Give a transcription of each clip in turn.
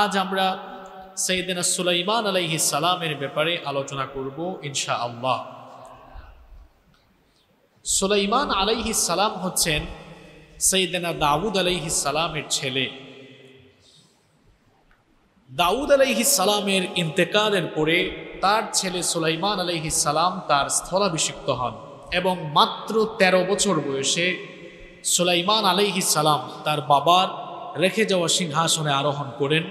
আজ আমরা সৈদিনা সুলাইমান আলাইহি সালামের ব্যাপারে আলোচনা করব ইনশা আল্লাহ সুলাইমান আলাইহি সালাম হচ্ছেন সৈদিনা দাউদ আলাইহি সালামের ছেলে দাউদ আলাইহি সালামের ইন্তেকালের পরে তার ছেলে সুলাইমান আলাইহি সালাম তার স্থলাভিষিক্ত হন এবং মাত্র ১৩ বছর বয়সে সুলাইমান আলাইহি সালাম তার বাবার রেখে যাওয়া সিংহাসনে আরোহণ করেন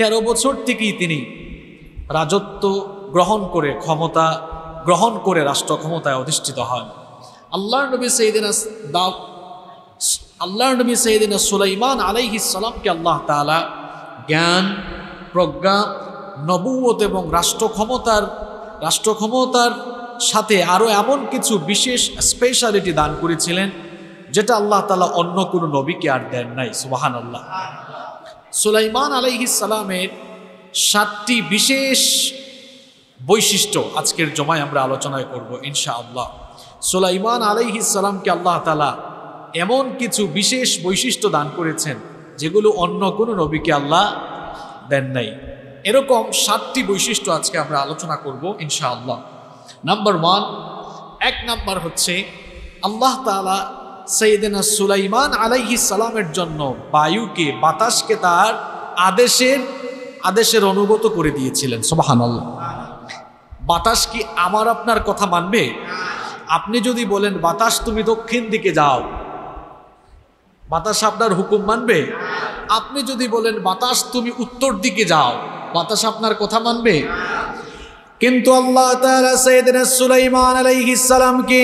১৩ বছর থেকেই তিনি রাজত্ব গ্রহণ করে ক্ষমতা গ্রহণ করে রাষ্ট্র ক্ষমতায় অধিষ্ঠিত হন আল্লাহ নবী সঈদিনা দাও আল্লাহ নবী সঈদিনা সুলাইমান আলাইহ ইসলামকে আল্লাহ তালা জ্ঞান প্রজ্ঞা নবুত এবং রাষ্ট্র ক্ষমতার রাষ্ট্র ক্ষমতার সাথে আরও এমন কিছু বিশেষ স্পেশালিটি দান করেছিলেন যেটা আল্লাহ তালা অন্য কোনো নবীকে আর দেন নাই সুবাহান আল্লাহ সুলাইমান সালামের সাতটি বিশেষ বৈশিষ্ট্য আজকের জমায় আমরা আলোচনায় করব ইনশা আল্লাহ সুলাইমান সালামকে আল্লাহ তালা এমন কিছু বিশেষ বৈশিষ্ট্য দান করেছেন যেগুলো অন্য কোনো নবীকে আল্লাহ দেন নাই এরকম সাতটি বৈশিষ্ট্য আজকে আমরা আলোচনা করব ইনশা আল্লাহ নাম্বার ওয়ান এক নাম্বার হচ্ছে আল্লাহ তালা সৈদিনা সুলাইমান আলাইহি সালামের জন্য বায়ুকে বাতাসকে তার আদেশের আদেশের অনুগত করে দিয়েছিলেন সোবাহানাল্লাহ বাতাস কি আমার আপনার কথা মানবে আপনি যদি বলেন বাতাস তুমি দক্ষিণ দিকে যাও বাতাস আপনার হুকুম মানবে আপনি যদি বলেন বাতাস তুমি উত্তর দিকে যাও বাতাস আপনার কথা মানবে কিন্তু আল্লাহ তাআলা সুলাইমান আলাইহিস সালামকে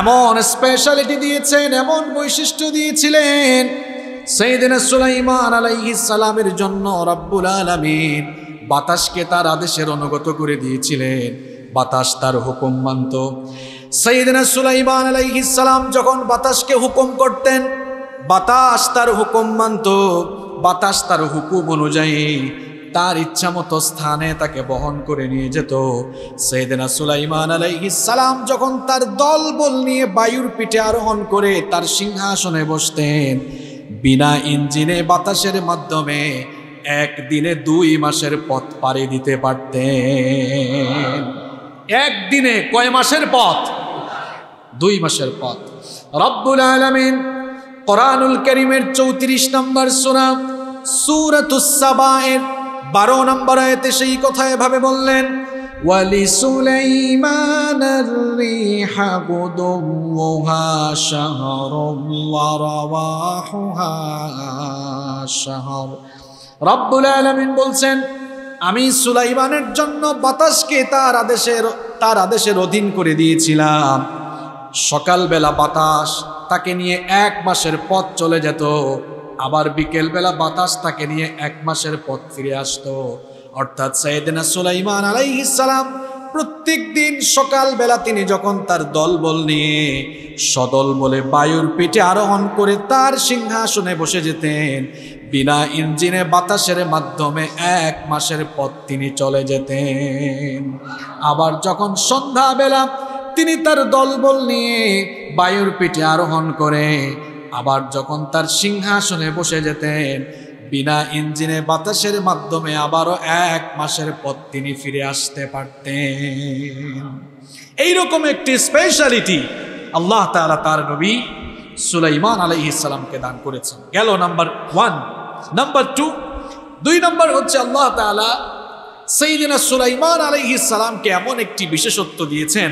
এমন স্পেশালিটি দিয়েছেন এমন বৈশিষ্ট্য দিয়েছিলেন সেই দিনে সুলাইমান সালামের জন্য রব্বুল আলমিন বাতাসকে তার আদেশের অনুগত করে দিয়েছিলেন বাতাস তার হুকুম মানত সেইদিনা সুলাইমান সালাম যখন বাতাসকে হুকুম করতেন বাতাস তার হুকুম মানত বাতাস তার হুকুম অনুযায়ী তার ইচ্ছা মতো স্থানে তাকে বহন করে নিয়ে যেত সৈদিনা সুলাইমান সালাম যখন তার দলবল নিয়ে বায়ুর পিঠে আরোহণ করে তার সিংহাসনে বসতেন বিনা ইঞ্জিনে বাতাসের মাধ্যমে একদিনে দুই মাসের পথ পাড়ি দিতে পারতেন একদিনে কয় মাসের পথ দুই মাসের পথ রব্বুল আলমিন কোরআনুল করিমের চৌত্রিশ নম্বর সোনা সুরতুসাবায়ের বারো নম্বর আয়তে সেই কথা এভাবে বললেন ولسليمان الريح غدوها شهر বলছেন আমি সুলাইমানের জন্য বাতাসকে তার আদেশের তার আদেশের অধীন করে দিয়েছিলাম সকালবেলা বাতাস তাকে নিয়ে এক মাসের পথ চলে যেত আবার বিকেলবেলা বাতাস তাকে নিয়ে এক মাসের পথ ফিরে আসতো অর্থাৎ সাইদিনা সুলাইমান আলাইহিসালাম প্রত্যেক দিন সকালবেলা তিনি যখন তার দলবল নিয়ে সদল বলে বায়ুর পিঠে আরোহণ করে তার সিংহাসনে বসে যেতেন বিনা ইঞ্জিনে বাতাসের মাধ্যমে এক মাসের পথ তিনি চলে যেতেন আবার যখন সন্ধ্যাবেলা তিনি তার দলবল নিয়ে বায়ুর পিঠে আরোহণ করে আবার যখন তার সিংহাসনে বসে যেতেন বিনা ইঞ্জিনে বাতাসের মাধ্যমে আবারও এক মাসের পর তিনি ফিরে আসতে পারতেন এইরকম একটি স্পেশালিটি আল্লাহ তালা তার নবী সুলাইমান আলহ ইসালামকে দান করেছেন গেল নাম্বার ওয়ান নাম্বার টু দুই নম্বর হচ্ছে আল্লাহ তালা সেইদিনা সুলাইমান আলহ ইসালামকে এমন একটি বিশেষত্ব দিয়েছেন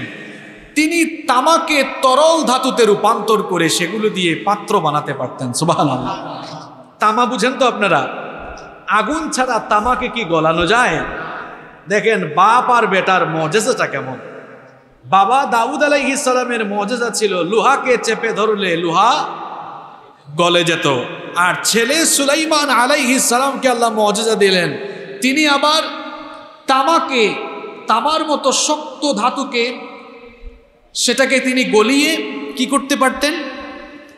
তিনি তামাকে তরল ধাতুতে রূপান্তর করে সেগুলো দিয়ে পাত্র বানাতে পারতেন সুবাহ তামা বুঝেন তো আপনারা আগুন ছাড়া তামাকে কি গলানো যায় দেখেন বাপ আর বেটার মজেজাটা কেমন বাবা দাউদ সালামের মজেজা ছিল লোহাকে চেপে ধরলে লোহা গলে যেত আর ছেলে সুলাইমান সালামকে আল্লাহ মজেজা দিলেন তিনি আবার তামাকে তামার মতো শক্ত ধাতুকে সেটাকে তিনি গলিয়ে কি করতে পারতেন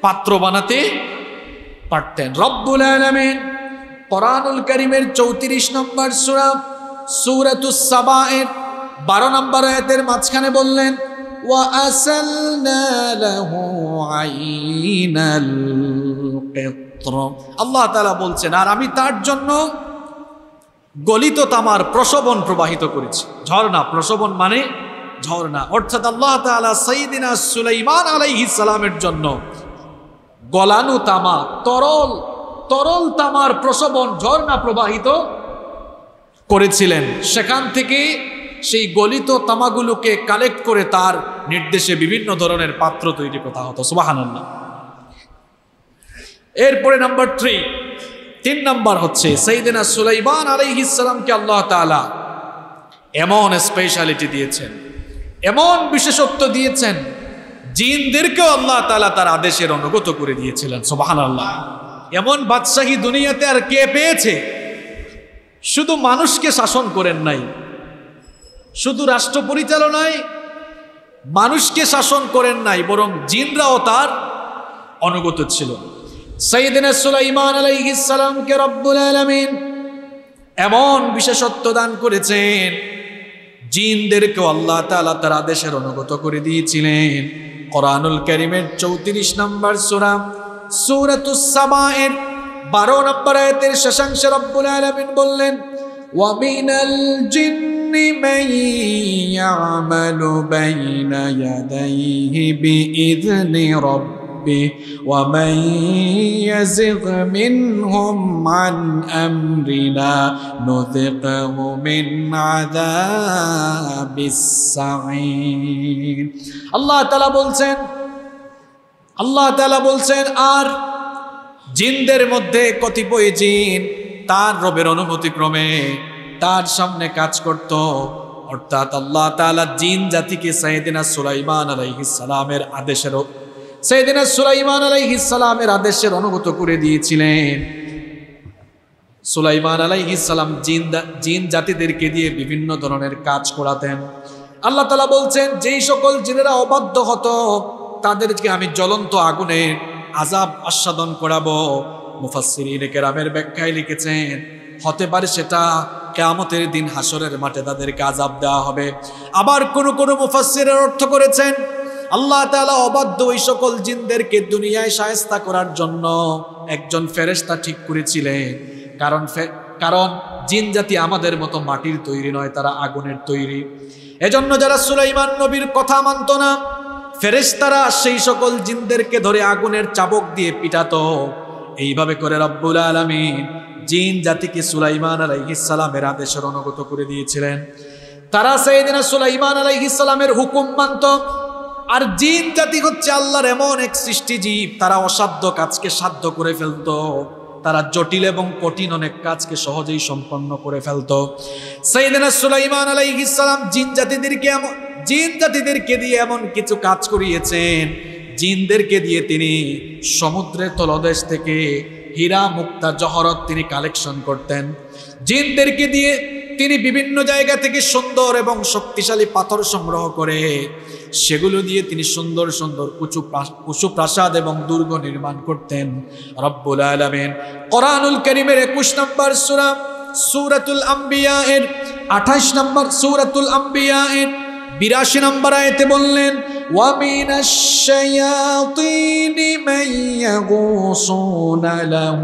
পাত্র বানাতে পারতেন রব্বুল আলমেন পরানুল করিমের চৌত্রিশ নম্বর সুরাব সুরাতুসাবা এর বারো নম্বর আয়াতের মাঝখানে বললেন আল্লাহ তালা বলছেন আর আমি তার জন্য গলিত তামার প্রসবন প্রবাহিত করেছি ঝর্ণা প্রসবন মানে ঝর্ণা অর্থাৎ আল্লাহ তালা সঈদিনা সুলাইমান আলাইহি সালামের জন্য গলানু তামা তরল তরল তামার প্রসবন ঝর্ণা প্রবাহিত করেছিলেন সেখান থেকে সেই গলিত তামাগুলোকে কালেক্ট করে তার নির্দেশে বিভিন্ন ধরনের পাত্র তৈরি করা হতো সুবাহান্লাহ এরপরে নাম্বার থ্রি তিন নাম্বার হচ্ছে সঈদিনা সুলাইমান আলাইহিসালামকে আল্লাহ তালা এমন স্পেশালিটি দিয়েছেন এমন বিশেষত্ব দিয়েছেন জিনদেরকেও আল্লাহ তালা তার আদেশের অনুগত করে দিয়েছিলেন সোবাহান আল্লাহ এমন বাদশাহী দুনিয়াতে আর কে পেয়েছে শুধু মানুষকে শাসন করেন নাই শুধু রাষ্ট্র পরিচালনায় মানুষকে শাসন করেন নাই বরং জিনরাও তার অনুগত ছিল সঈদিন রব্বুল আলমিন এমন বিশেষত্ব দান করেছেন জিনদেরকেও আল্লাহ তালা তার আদেশের অনুগত করে দিয়েছিলেন কোরআনুল করিমের চৌত্রিশ নম্বর সুরা সৌরাতুসাবায়ের বারো নম্বর আয়তের শশাংশ রব্বুল আলমিন বললেন ওয়ামিনাল জিন্নি মাইয়ামালু বাইনা ইয়াদাইহি বিইذনি রব্ব ربه ومن يزغ منهم عن أمرنا نذقه من عذاب السعير الله تعالى বলছেন আল্লাহ তালা বলছেন আর জিনদের মধ্যে কতিপয় জিন তার রবের অনুমতিক্রমে তার সামনে কাজ করত অর্থাৎ আল্লাহ তালা জিন জাতিকে সাইদিনা সুলাইমান আলাইহিস সালামের আদেশেরও সেদিনে সুলাইমান ইসালামের আদেশের অনুগত করে দিয়েছিলেন সুলাইমান আলাইহিসালাম জিন জিন জাতিদেরকে দিয়ে বিভিন্ন ধরনের কাজ করাতেন আল্লাহ তালা বলছেন যেই সকল জিনেরা অবাধ্য হতো তাদেরকে আমি জ্বলন্ত আগুনে আজাব আস্বাদন করাবো মুফাসির কেরামের ব্যাখ্যায় লিখেছেন হতে পারে সেটা কেমতের দিন হাসরের মাঠে তাদেরকে আজাব দেওয়া হবে আবার কোনো কোনো মুফাসিরের অর্থ করেছেন আল্লাহ তালা অবাধ্য ওই সকল জিনদেরকে দুনিয়ায় সায়স্তা করার জন্য একজন ফেরেস্তা ঠিক করেছিলেন কারণ কারণ জিন জাতি আমাদের মতো মাটির তৈরি নয় তারা আগুনের তৈরি এজন্য যারা সুলাইমান নবীর কথা মানত না ফেরেস্তারা সেই সকল জিনদেরকে ধরে আগুনের চাবক দিয়ে পিটাত এইভাবে করে রব্বুল আলমিন জিন জাতিকে সুলাইমান আলাইহিসালামের আদেশের অনুগত করে দিয়েছিলেন তারা সেই দিনে সুলাইমান আলাইহিসালামের হুকুম মানত আর জিন জাতি হচ্ছে আল্লাহর এমন এক সৃষ্টি জীব তারা অসাধ্য কাজকে সাধ্য করে ফেলত তারা জটিল এবং কঠিন অনেক কাজকে সহজেই সম্পন্ন করে ফেলত সৈদিনা সুলাইমান আলাইহিসালাম জিন জাতিদেরকে এমন জিন জাতিদেরকে দিয়ে এমন কিছু কাজ করিয়েছেন জিনদেরকে দিয়ে তিনি সমুদ্রের তলদেশ থেকে হীরা মুক্তা জহরত তিনি কালেকশন করতেন জিনদেরকে দিয়ে তিনি বিভিন্ন জায়গা থেকে সুন্দর এবং শক্তিশালী পাথর সংগ্রহ করে সেগুলো দিয়ে তিনি সুন্দর সুন্দর উঁচু উঁচু প্রাসাদ এবং দুর্গ নির্মাণ করতেন রব্বুল আলমেন কোরআনুল করিমের একুশ নম্বর সুরাম সুরাতুল আম্বিয়া এর আঠাশ নম্বর সুরাতুল আম্বিয়া এর বিরাশি নম্বর আয়তে বললেন ومن الشياطين من يغوصون له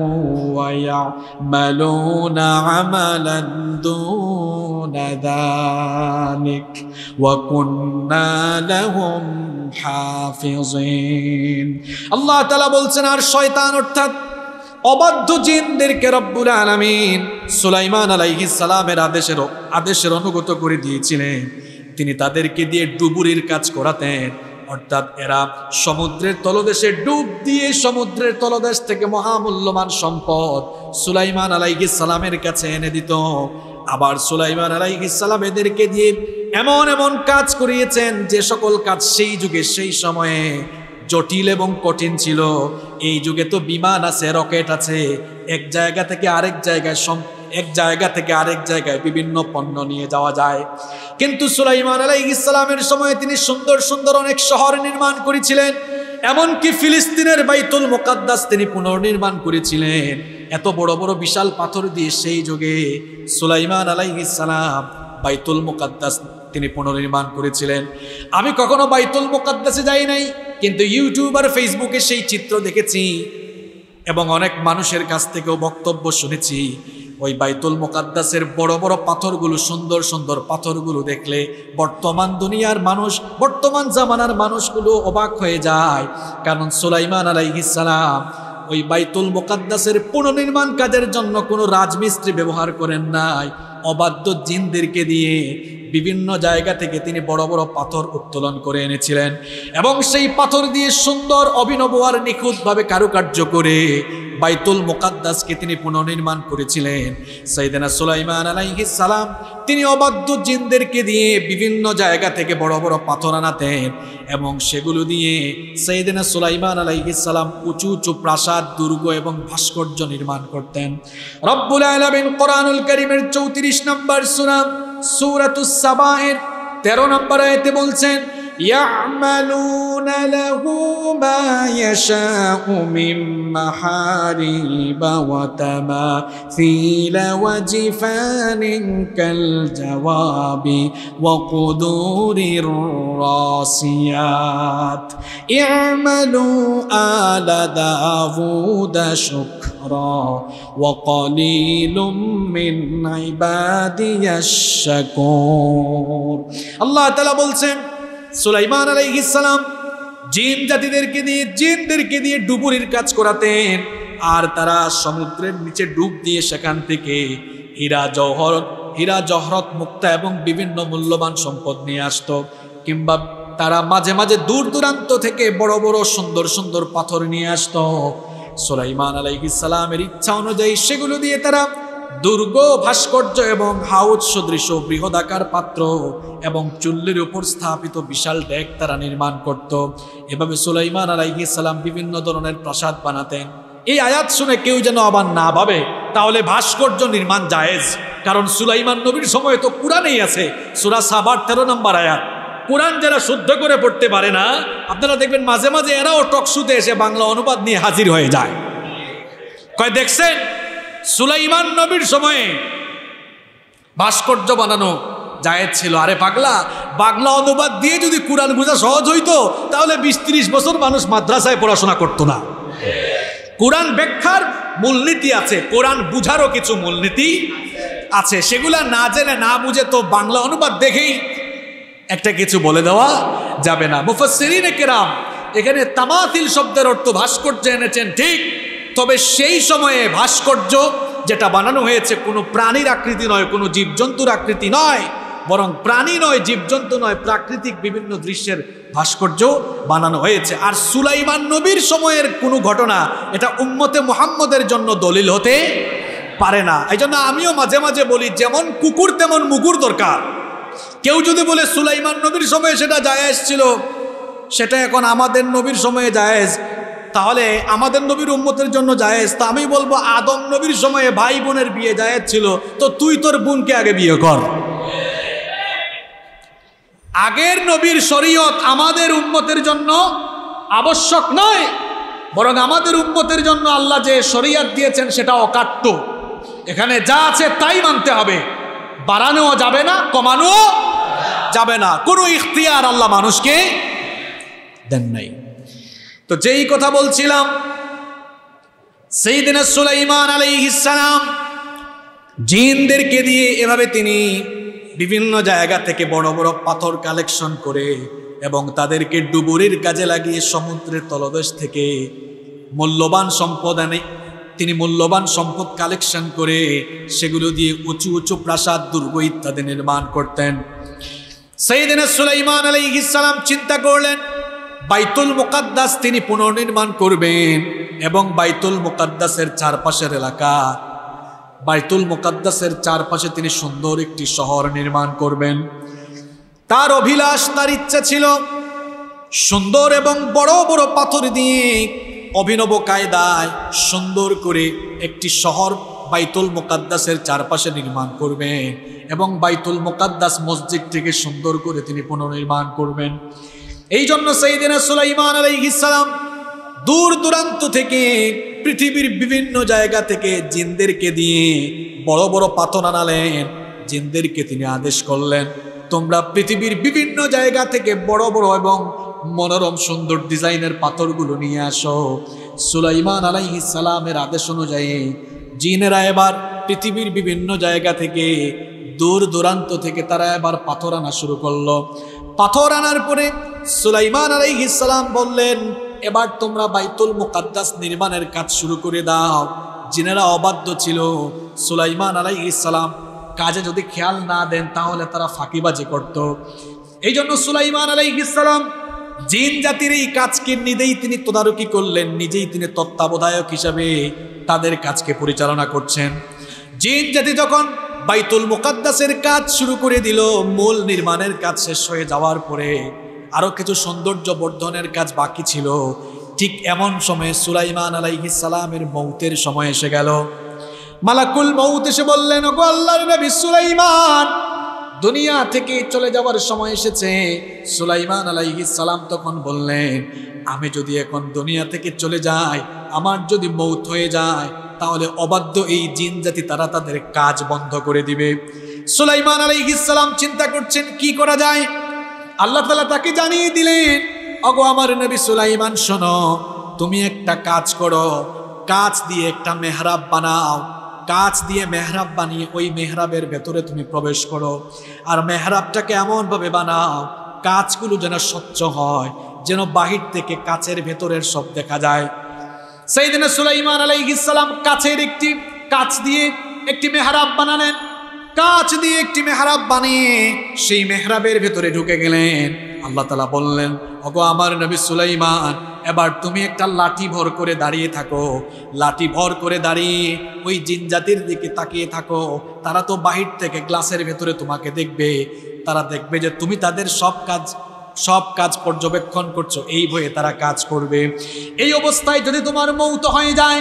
ويعملون عملا دون ذلك وكنا لهم حافظين الله تعالى বলছেন আর শয়তান অর্থাৎ অবাধ্য জিনদেরকে রব্বুল আলামিন সুলাইমান আলাইহিস সালামের আদেশের আদেশের অনুগত করে দিয়েছিলেন তিনি তাদেরকে দিয়ে ডুবুরির কাজ করাতেন অর্থাৎ এরা সমুদ্রের তলদেশে ডুব দিয়ে সমুদ্রের তলদেশ থেকে মহামূল্যবান সম্পদ সুলাইমান আলাইহিস সালামের কাছে এনে দিত আবার সুলাইমান আলাইহিস সালাম এদেরকে দিয়ে এমন এমন কাজ করিয়েছেন যে সকল কাজ সেই যুগে সেই সময়ে জটিল এবং কঠিন ছিল এই যুগে তো বিমান আছে রকেট আছে এক জায়গা থেকে আরেক জায়গায় সম্পদ এক জায়গা থেকে আরেক জায়গায় বিভিন্ন পণ্য নিয়ে যাওয়া যায় কিন্তু সুলাইমান আলাই ইসলামের সময় তিনি সুন্দর সুন্দর অনেক শহর নির্মাণ করেছিলেন এমনকি ফিলিস্তিনের বাইতুল মোকাদ্দাস তিনি পুনর্নির্মাণ করেছিলেন এত বড় বড় বিশাল পাথর দিয়ে সেই যুগে সুলাইমান আলাই ইসলাম বাইতুল মোকাদ্দাস তিনি পুনর্নির্মাণ করেছিলেন আমি কখনো বাইতুল মোকাদ্দাসে যাই নাই কিন্তু ইউটিউব আর ফেসবুকে সেই চিত্র দেখেছি এবং অনেক মানুষের কাছ থেকেও বক্তব্য শুনেছি ওই বাইতুল মোকাদ্দাসের বড় বড় পাথরগুলো সুন্দর সুন্দর পাথরগুলো দেখলে বর্তমান দুনিয়ার মানুষ বর্তমান জামানার মানুষগুলো অবাক হয়ে যায় কারণ সুলাইমান আলাইহিসালাম ওই বাইতুল মোকাদ্দাসের পুনর্নির্মাণ কাজের জন্য কোনো রাজমিস্ত্রি ব্যবহার করেন নাই অবাধ্য জিনদেরকে দিয়ে বিভিন্ন জায়গা থেকে তিনি বড় বড় পাথর উত্তোলন করে এনেছিলেন এবং সেই পাথর দিয়ে সুন্দর অভিনব আর নিখুঁতভাবে কারুকার্য করে বাইতুল মোকাদ্দাসকে তিনি পুনর্নির্মাণ করেছিলেন সৈদানা সুলাইমান আলাইহি সালাম তিনি অবাধ্য জিনদেরকে দিয়ে বিভিন্ন জায়গা থেকে বড় বড় পাথর আনাতেন এবং সেগুলো দিয়ে সৈদানা সুলাইমান আলাইহি সালাম উঁচু উঁচু প্রাসাদ দুর্গ এবং ভাস্কর্য নির্মাণ করতেন রব্বুল আলামিন কোরআনুল করিমের চৌত্রিশ নম্বর সুনাম সুরাতুস সাবাহের তেরো নম্বর আয়তে বলছেন يعملون له ما يشاء من محاريب وتماثيل وجفان كالجواب وقدور الراسيات اعملوا آل داود شكرا وقليل من عبادي الشكور الله تعالى بلسم সুলাইমান ইসালাম জিন জাতিদেরকে দিয়ে জিনদেরকে দিয়ে ডুবুরির কাজ করাতেন আর তারা সমুদ্রের নিচে ডুব দিয়ে সেখান থেকে হীরা জহর হীরা জহরত মুক্তা এবং বিভিন্ন মূল্যবান সম্পদ নিয়ে আসত কিংবা তারা মাঝে মাঝে দূর দূরান্ত থেকে বড় বড় সুন্দর সুন্দর পাথর নিয়ে আসত সোলাইমান আলাইহিসালামের ইচ্ছা অনুযায়ী সেগুলো দিয়ে তারা দুর্গ ভাস্কর্য এবং হাউজ সদৃশ বৃহদাকার পাত্র এবং চুল্লির উপর স্থাপিত বিশাল ডেক তারা নির্মাণ করত এভাবে সুলাইমান আলাইহি সালাম বিভিন্ন ধরনের প্রাসাদ বানাতেন এই আয়াত শুনে কেউ যেন আবার না ভাবে তাহলে ভাস্কর্য নির্মাণ জায়েজ কারণ সুলাইমান নবীর সময় তো কোরআনেই আছে সুরা সাবার তেরো নম্বর আয়াত কোরআন যারা শুদ্ধ করে পড়তে পারে না আপনারা দেখবেন মাঝে মাঝে এরাও টকশুতে এসে বাংলা অনুবাদ নিয়ে হাজির হয়ে যায় কয় দেখছেন সুলাইমান নবীর সময়ে ভাস্কর্য বানানো জায়েজ ছিল আরে পাগলা বাংলা অনুবাদ দিয়ে যদি কোরআন বোঝা সহজ হইতো তাহলে বিশ তিরিশ বছর মানুষ মাদ্রাসায় পড়াশোনা করতো না কোরআন ব্যাখ্যার মূলনীতি আছে কোরআন বুঝারও কিছু মূলনীতি আছে সেগুলা না জেনে না বুঝে তো বাংলা অনুবাদ দেখেই একটা কিছু বলে দেওয়া যাবে না মুফাসসিরিনে কেরাম এখানে তামাতিল শব্দের অর্থ ভাস্কর্য এনেছেন ঠিক তবে সেই সময়ে ভাস্কর্য যেটা বানানো হয়েছে কোনো প্রাণীর আকৃতি নয় কোনো জীবজন্তুর আকৃতি নয় বরং প্রাণী নয় জীবজন্তু নয় প্রাকৃতিক বিভিন্ন দৃশ্যের ভাস্কর্য বানানো হয়েছে আর সুলাইমান নবীর সময়ের কোনো ঘটনা এটা উম্মতে মোহাম্মদের জন্য দলিল হতে পারে না এই জন্য আমিও মাঝে মাঝে বলি যেমন কুকুর তেমন মুগুর দরকার কেউ যদি বলে সুলাইমান নবীর সময়ে সেটা যায় এসছিল সেটা এখন আমাদের নবীর সময়ে জায়েজ তাহলে আমাদের নবীর উম্মতের জন্য জায়েজ তা আমি বলবো আদম নবীর সময়ে ভাই বোনের বিয়ে জায়েজ ছিল তো তুই তোর বোনকে আগে বিয়ে কর আগের নবীর শরীয়ত আমাদের উম্মতের জন্য আবশ্যক নয় বরং আমাদের উম্মতের জন্য আল্লাহ যে শরিয়াত দিয়েছেন সেটা অকাট্য এখানে যা আছে তাই মানতে হবে বাড়ানোও যাবে না কমানো যাবে না কোনো ইখতিয়ার আল্লাহ মানুষকে দেন নাই তো যেই কথা বলছিলাম সেই দিনে সুলাইমান ইসালাম জিনদেরকে দিয়ে এভাবে তিনি বিভিন্ন জায়গা থেকে বড় বড় পাথর কালেকশন করে এবং তাদেরকে ডুবুরির কাজে লাগিয়ে সমুদ্রের তলদেশ থেকে মূল্যবান সম্পদ আনে তিনি মূল্যবান সম্পদ কালেকশন করে সেগুলো দিয়ে উঁচু উঁচু প্রাসাদ দুর্গ ইত্যাদি নির্মাণ করতেন সেই দিনে সুলাইমান আলী ইসালাম চিন্তা করলেন বাইতুল মুকাদ্দাস তিনি পুনর্নির্মাণ করবেন এবং বাইতুল মুকাদ্দাসের চারপাশের এলাকা বাইতুল মুকাদ্দাসের চারপাশে তিনি সুন্দর একটি শহর নির্মাণ করবেন তার অভিলাষ তার ইচ্ছা ছিল সুন্দর এবং বড় বড় পাথর দিয়ে অভিনব কায়দায় সুন্দর করে একটি শহর বাইতুল মোকাদ্দাসের চারপাশে নির্মাণ করবেন এবং বাইতুল মোকাদ্দাস মসজিদটিকে সুন্দর করে তিনি পুনর্নির্মাণ করবেন এই জন্য সঈদিনা সুলাইমান ইসালাম দূর দূরান্ত থেকে পৃথিবীর বিভিন্ন জায়গা থেকে জিনদেরকে দিয়ে বড় বড় পাথর আনালেন জিনদেরকে তিনি আদেশ করলেন তোমরা পৃথিবীর বিভিন্ন জায়গা থেকে বড় বড় এবং মনোরম সুন্দর ডিজাইনের পাথরগুলো নিয়ে আসো সুলাইমান সালামের আদেশ অনুযায়ী জিনেরা এবার পৃথিবীর বিভিন্ন জায়গা থেকে দূর দূরান্ত থেকে তারা এবার পাথর আনা শুরু করলো পাথর আনার পরে সুলাইমান ইসলাম বললেন এবার তোমরা বাইতুল মুকাদ্দাস নির্মাণের কাজ শুরু করে দাও জিনেরা অবাধ্য ছিল সুলাইমান আলাইহিসাল্লাম কাজে যদি খেয়াল না দেন তাহলে তারা ফাঁকিবাজি করত এই জন্য সুলাইমান ইসলাম জিন জাতির এই কাজকে নিজেই তিনি তদারকি করলেন নিজেই তিনি তত্ত্বাবধায়ক হিসাবে তাদের কাজকে পরিচালনা করছেন জিন জাতি যখন বাইতুল মুকাদ্দাসের কাজ শুরু করে দিল মূল নির্মাণের কাজ শেষ হয়ে যাওয়ার পরে আরও কিছু সৌন্দর্য বর্ধনের কাজ বাকি ছিল ঠিক এমন সময়ে সুলাইমান আলাইহিস সালামের মৌতের সময় এসে গেল মালাকুল মৌত এসে বললেন ওগো আল্লাহর নবী সুলাইমান দুনিয়া থেকে চলে যাওয়ার সময় এসেছে সুলাইমান আলাইহিস সালাম তখন বললেন আমি যদি এখন দুনিয়া থেকে চলে যাই আমার যদি মৌত হয়ে যায় তাহলে অবাধ্য এই জিন জাতি তারা তাদের কাজ বন্ধ করে দিবে সুলাইমান আলী ইসলাম চিন্তা করছেন কি করা যায় আল্লাহ তালা তাকে জানিয়ে দিলেন অগো আমার নবী সুলাইমান শোনো তুমি একটা কাজ করো কাজ দিয়ে একটা মেহরাব বানাও কাজ দিয়ে মেহরাব বানিয়ে ওই মেহরাবের ভেতরে তুমি প্রবেশ করো আর মেহরাবটাকে এমনভাবে বানাও কাজগুলো যেন স্বচ্ছ হয় যেন বাহির থেকে কাচের ভেতরের সব দেখা যায় সেইদিনে সুলাইমান আলাইহিসাল্লাম কাছের একটি কাছ দিয়ে একটি মেহরাব বানালেন কাছ দিয়ে একটি মেহরাব বানিয়ে সেই মেহরাবের ভেতরে ঢুকে গেলেন আল্লাহ তালা বললেন অগো আমার নবী সুলাইমান এবার তুমি একটা লাঠি ভর করে দাঁড়িয়ে থাকো লাঠি ভর করে দাঁড়িয়ে ওই জিনজাতির দিকে তাকিয়ে থাকো তারা তো বাহির থেকে গ্লাসের ভেতরে তোমাকে দেখবে তারা দেখবে যে তুমি তাদের সব কাজ সব কাজ পর্যবেক্ষণ করছো এই ভয়ে তারা কাজ করবে এই অবস্থায় যদি তোমার মৌত হয়ে যায়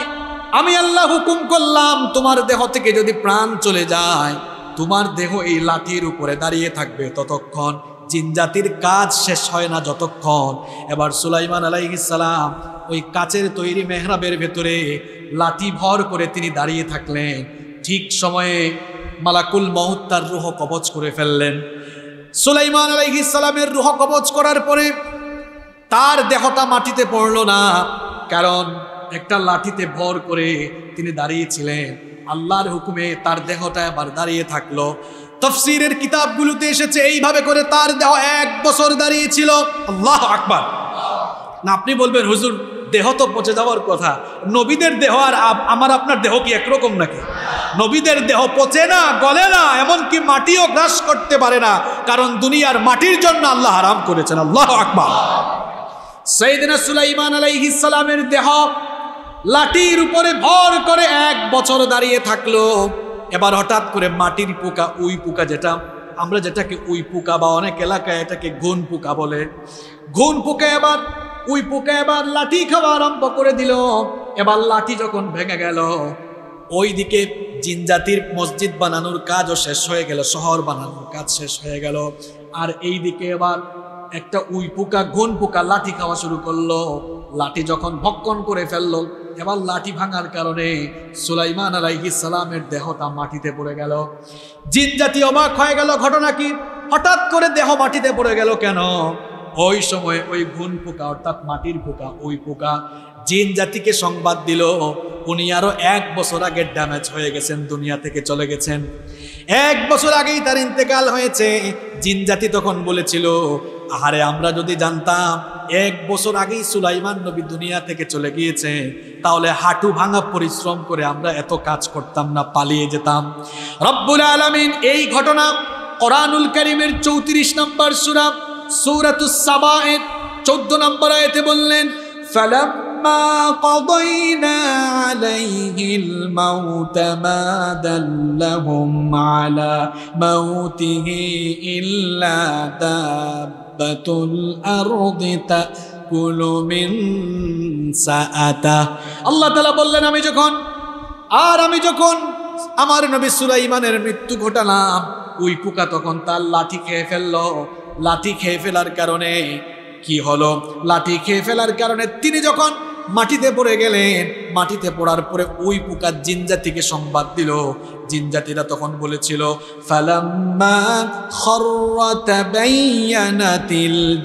আমি আল্লাহ হুকুম করলাম তোমার দেহ থেকে যদি প্রাণ চলে যায় তোমার দেহ এই লাঠির উপরে দাঁড়িয়ে থাকবে ততক্ষণ জিনজাতির কাজ শেষ হয় না যতক্ষণ এবার সুলাইমান আলাইহিসালাম ওই কাচের তৈরি মেহরাবের ভেতরে লাঠি ভর করে তিনি দাঁড়িয়ে থাকলেন ঠিক সময়ে মালাকুল মহত্তার তার রুহ কবচ করে ফেললেন সুলাইমান ইসালামের রুহ কবচ করার পরে তার দেহটা মাটিতে পড়ল না কারণ একটা লাঠিতে ভর করে তিনি দাঁড়িয়েছিলেন আল্লাহর হুকুমে তার দেহটা আবার দাঁড়িয়ে থাকলো তফসিরের কিতাবগুলোতে এসেছে এইভাবে করে তার দেহ এক বছর দাঁড়িয়েছিল আল্লাহ আকবার না আপনি বলবেন হুজুর দেহ তো পচে যাওয়ার কথা নবীদের দেহ আর আমার আপনার দেহ কি একরকম নাকি নবীদের দেহ পচে না গলে না এমনকি মাটিও গ্রাস করতে পারে না কারণ দুনিয়ার মাটির জন্য আল্লাহ হারাম করেছেন আল্লাহ আকবার সৈদিনা সুলাইমান সালামের দেহ লাঠির উপরে ভর করে এক বছর দাঁড়িয়ে থাকলো এবার হঠাৎ করে মাটির পোকা উই পোকা যেটা আমরা যেটাকে উই পোকা বা অনেক এলাকায় এটাকে ঘুন পোকা বলে ঘুন পোকা এবার ওই পোকা এবার লাঠি খাওয়া আরম্ভ করে দিল এবার লাঠি যখন ভেঙে গেল ওই দিকে জিনজাতির মসজিদ বানানোর কাজও শেষ হয়ে গেল শহর বানানোর কাজ শেষ হয়ে গেল আর এই দিকে এবার একটা উই পোকা ঘন পোকা লাঠি খাওয়া শুরু করলো লাঠি যখন ভক্ষণ করে ফেললো এবার লাঠি ভাঙার কারণে সুলাইমান আলাইহি সালামের দেহটা মাটিতে পড়ে গেল জিন জাতি অবাক হয়ে গেল ঘটনা কি হঠাৎ করে দেহ মাটিতে পড়ে গেল কেন ওই সময় ওই ঘুন পোকা অর্থাৎ মাটির পোকা ওই পোকা জিন জাতিকে সংবাদ দিল উনি আরও এক বছর আগে ড্যামেজ হয়ে গেছেন দুনিয়া থেকে চলে গেছেন এক বছর আগেই তার ইন্তেকাল হয়েছে জিন জাতি তখন বলেছিল আহারে আমরা যদি জানতাম এক বছর আগেই সুলাইমান নবী দুনিয়া থেকে চলে গিয়েছে তাহলে হাঁটু ভাঙা পরিশ্রম করে আমরা এত কাজ করতাম না পালিয়ে যেতাম রব্বুল আলমিন এই ঘটনা কোরআনুল করিমের চৌত্রিশ নম্বর সুরাফ সৌরাতুসাবায়ের চোদ্দ নম্বর আয়তে বললেন আল্লাহ তালা বললেন আমি যখন আর আমি যখন আমার নবী সুলাইমানের মৃত্যু ঘটালাম ওই পোকা তখন তার লাঠি খেয়ে ফেললো লাঠি খেয়ে ফেলার কারণে কি হলো লাঠি খেয়ে ফেলার কারণে তিনি যখন মাটিতে পড়ে গেলেন মাটিতে পড়ার পরে ওই পোকা জিনজাতিকে সংবাদ দিল জিনজাতিরা তখন বলেছিল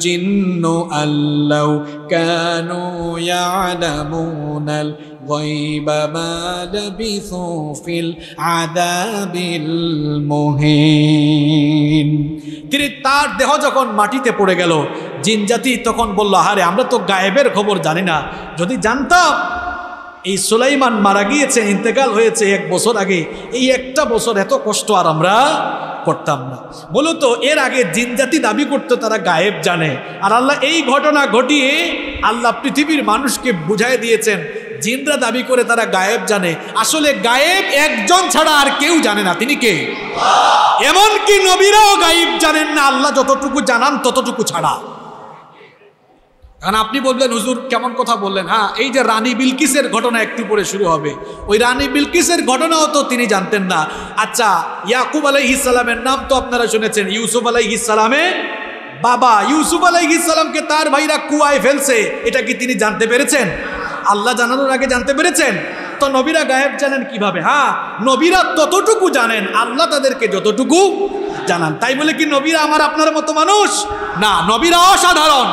জিন্নু আল্লাহ কেন الغيب ما لبثوا في العذاب المهين তিনি তার দেহ যখন মাটিতে পড়ে গেল জিনজাতি তখন বলল হারে আমরা তো গায়েবের খবর জানি না যদি জানতাম এই সুলাইমান মারা গিয়েছে ইন্তেকাল হয়েছে এক বছর আগে এই একটা বছর এত কষ্ট আর আমরা করতাম না মূলত এর আগে জিনজাতি দাবি করতো তারা গায়েব জানে আর আল্লাহ এই ঘটনা ঘটিয়ে আল্লাহ পৃথিবীর মানুষকে বুঝাই দিয়েছেন জিনরা দাবি করে তারা গায়েব জানে আসলে গায়েব একজন ছাড়া আর কেউ জানে না তিনি কে এমনকি নবীরাও গায়েব জানেন না আল্লাহ যতটুকু জানান ততটুকু ছাড়া কারণ আপনি বললেন হুজুর কেমন কথা বললেন হ্যাঁ এই যে রানী বিলকিসের ঘটনা একটু পরে শুরু হবে ওই রানী বিলকিসের ঘটনাও তো তিনি জানতেন না আচ্ছা ইয়াকুব আলাইহিসালামের নাম তো আপনারা শুনেছেন ইউসুফ আলাইহিসালামের বাবা ইউসুফ আলাইহিসালামকে তার ভাইরা কুয়ায় ফেলছে এটা কি তিনি জানতে পেরেছেন আল্লাহ জানানোর আগে জানতে পেরেছেন তো নবীরা গায়েব জানেন কিভাবে হ্যাঁ নবীরা ততটুকু জানেন আল্লাহ তাদেরকে যতটুকু জানান তাই বলে কি নবীরা আমার আপনার মতো মানুষ না নবীরা অসাধারণ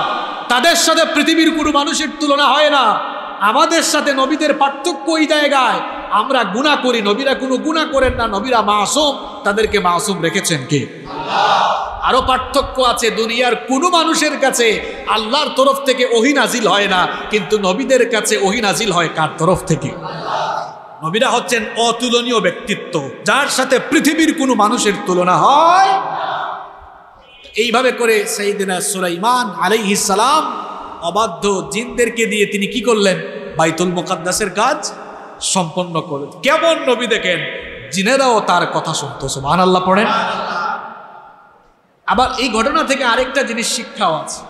তাদের সাথে পৃথিবীর কোনো মানুষের তুলনা হয় না আমাদের সাথে নবীদের পার্থক্য ওই জায়গায় আমরা গুণা করি নবীরা কোনো গুণা করেন না নবীরা মাসুম তাদেরকে মাসুম রেখেছেন কে আরো পার্থক্য আছে দুনিয়ার কোনো মানুষের কাছে আল্লাহর তরফ থেকে ওহি নাজিল হয় না কিন্তু নবীদের কাছে ওহি নাজিল হয় কার তরফ থেকে নবীরা হচ্ছেন অতুলনীয় ব্যক্তিত্ব যার সাথে পৃথিবীর কোনো মানুষের তুলনা হয় এইভাবে করে সেইদিনা সুলাইমান আলাইহিস সালাম অবাধ্য জিনদেরকে দিয়ে তিনি কি করলেন বাইতুল মোকাদ্দাসের কাজ সম্পন্ন করলেন কেমন নবী দেখেন জিনেরাও তার কথা শুনতো সুমান আল্লাহ পড়েন আবার এই ঘটনা থেকে আরেকটা জিনিস শিক্ষাও আছে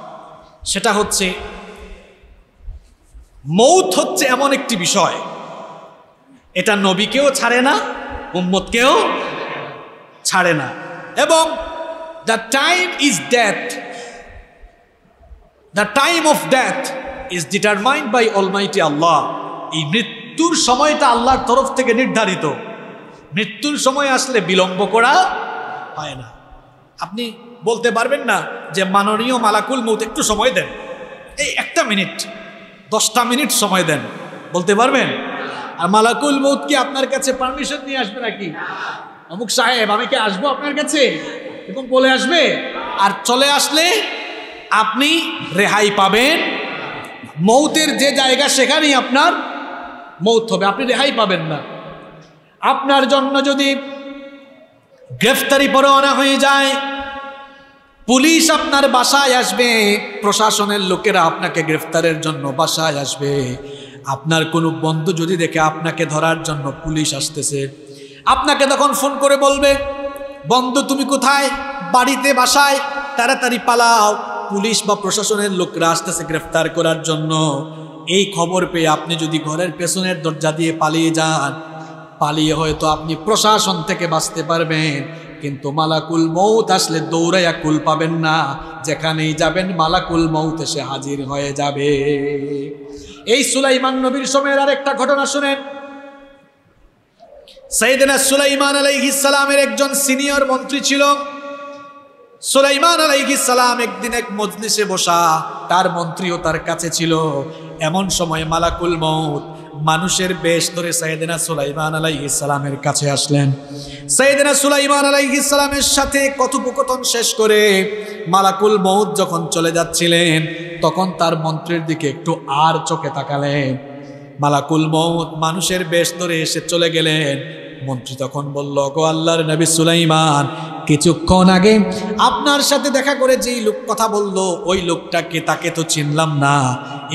সেটা হচ্ছে মৌত হচ্ছে এমন একটি বিষয় এটা নবীকেও ছাড়ে না উম্মতকেও ছাড়ে না এবং the time is death the time of death is determined by almighty আল্লাহ এই মৃত্যুর সময়টা আল্লাহর তরফ থেকে নির্ধারিত মৃত্যুর সময় আসলে বিলম্ব করা হয় না আপনি বলতে পারবেন না যে মাননীয় মালাকুল মৌত একটু সময় দেন এই একটা মিনিট দশটা মিনিট সময় দেন বলতে পারবেন আর মালাকুল মৌত কি আপনার কাছে পারমিশন নিয়ে আসবে নাকি অমুক সাহেব আমি কি আসবো আপনার কাছে এবং বলে আসবে আর চলে আসলে আপনি রেহাই পাবেন মৌতের যে জায়গা সেখানেই আপনার মৌত হবে আপনি রেহাই পাবেন না আপনার জন্য যদি গ্রেফতারি পরোয়ানা হয়ে যায় পুলিশ আপনার বাসায় আসবে প্রশাসনের লোকেরা আপনাকে গ্রেফতারের জন্য বাসায় আসবে আপনার কোনো বন্ধু যদি দেখে আপনাকে ধরার জন্য পুলিশ আসতেছে আপনাকে তখন ফোন করে বলবে বন্ধু তুমি কোথায় বাড়িতে বাসায় তাড়াতাড়ি পালাও পুলিশ বা প্রশাসনের লোকরা আসতেছে গ্রেফতার করার জন্য এই খবর পেয়ে আপনি যদি ঘরের পেছনের দরজা দিয়ে পালিয়ে যান পালিয়ে হয়তো আপনি প্রশাসন থেকে বাঁচতে পারবেন কিন্তু মালাকুল মৌত আসলে দৌড়াইয়া কুল পাবেন না যেখানেই যাবেন মালাকুল মৌত এসে হাজির হয়ে যাবে এই সুলাইমান নবীর সময়ের আর একটা ঘটনা শুনেন সাইদিনা সুলাইমান আলাইহিস সালামের একজন সিনিয়র মন্ত্রী ছিল সুলাইমান সালাম একদিন এক মজলিসে বসা তার মন্ত্রীও তার কাছে ছিল এমন সময় মালাকুল মৌত মানুষের বেশ ধরে সাইদেনা সুলাইমান সালামের কাছে আসলেন সাইদেনা সুলাইমান সালামের সাথে কথোপকথন শেষ করে মালাকুল মৌত যখন চলে যাচ্ছিলেন তখন তার মন্ত্রীর দিকে একটু আর চোখে তাকালেন মালাকুল মৌত মানুষের বেশ ধরে এসে চলে গেলেন মন্ত্রী তখন বলল গো আল্লাহর নবী সুলাইমান কিছুক্ষণ আগে আপনার সাথে দেখা করে যেই লোক কথা বলল ওই লোকটাকে তাকে তো চিনলাম না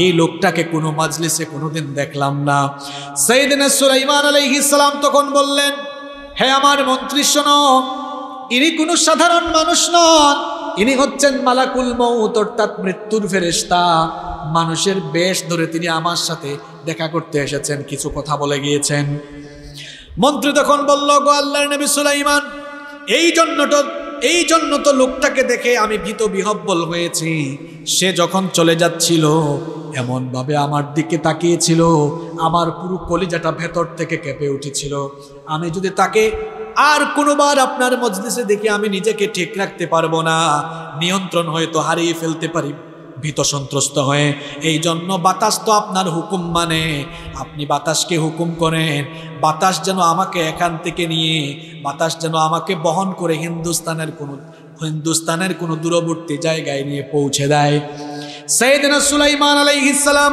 এই লোকটাকে কোনো মাজলিসে কোনোদিন দেখলাম না সেইদিনে সুলাইমান ইসলাম তখন বললেন হে আমার মন্ত্রী শোন ইনি কোনো সাধারণ মানুষ নন ইনি হচ্ছেন মালাকুল মৌত অর্থাৎ মৃত্যুর ফেরেস্তা মানুষের বেশ ধরে তিনি আমার সাথে দেখা করতে এসেছেন কিছু কথা বলে গিয়েছেন মন্ত্রী তখন বলল গো আল্লাহ নবী সুলাইমান এই জন্য তো এই জন্য তো লোকটাকে দেখে আমি ভীত বিহব্বল হয়েছি সে যখন চলে যাচ্ছিল এমনভাবে আমার দিকে তাকিয়েছিল আমার পুরো কলিজাটা ভেতর থেকে কেঁপে উঠেছিল আমি যদি তাকে আর কোনোবার আপনার মজলিসে দেখে আমি নিজেকে ঠিক রাখতে পারবো না নিয়ন্ত্রণ হয়তো হারিয়ে ফেলতে পারি ভীত সন্ত্রস্ত হয়ে এই জন্য বাতাস তো আপনার হুকুম মানে আপনি বাতাসকে হুকুম করেন বাতাস যেন আমাকে এখান থেকে নিয়ে বাতাস যেন আমাকে বহন করে হিন্দুস্তানের কোনো হিন্দুস্তানের কোনো দূরবর্তী জায়গায় নিয়ে পৌঁছে দেয় দিন সুলাইমান আলাইহিসালাম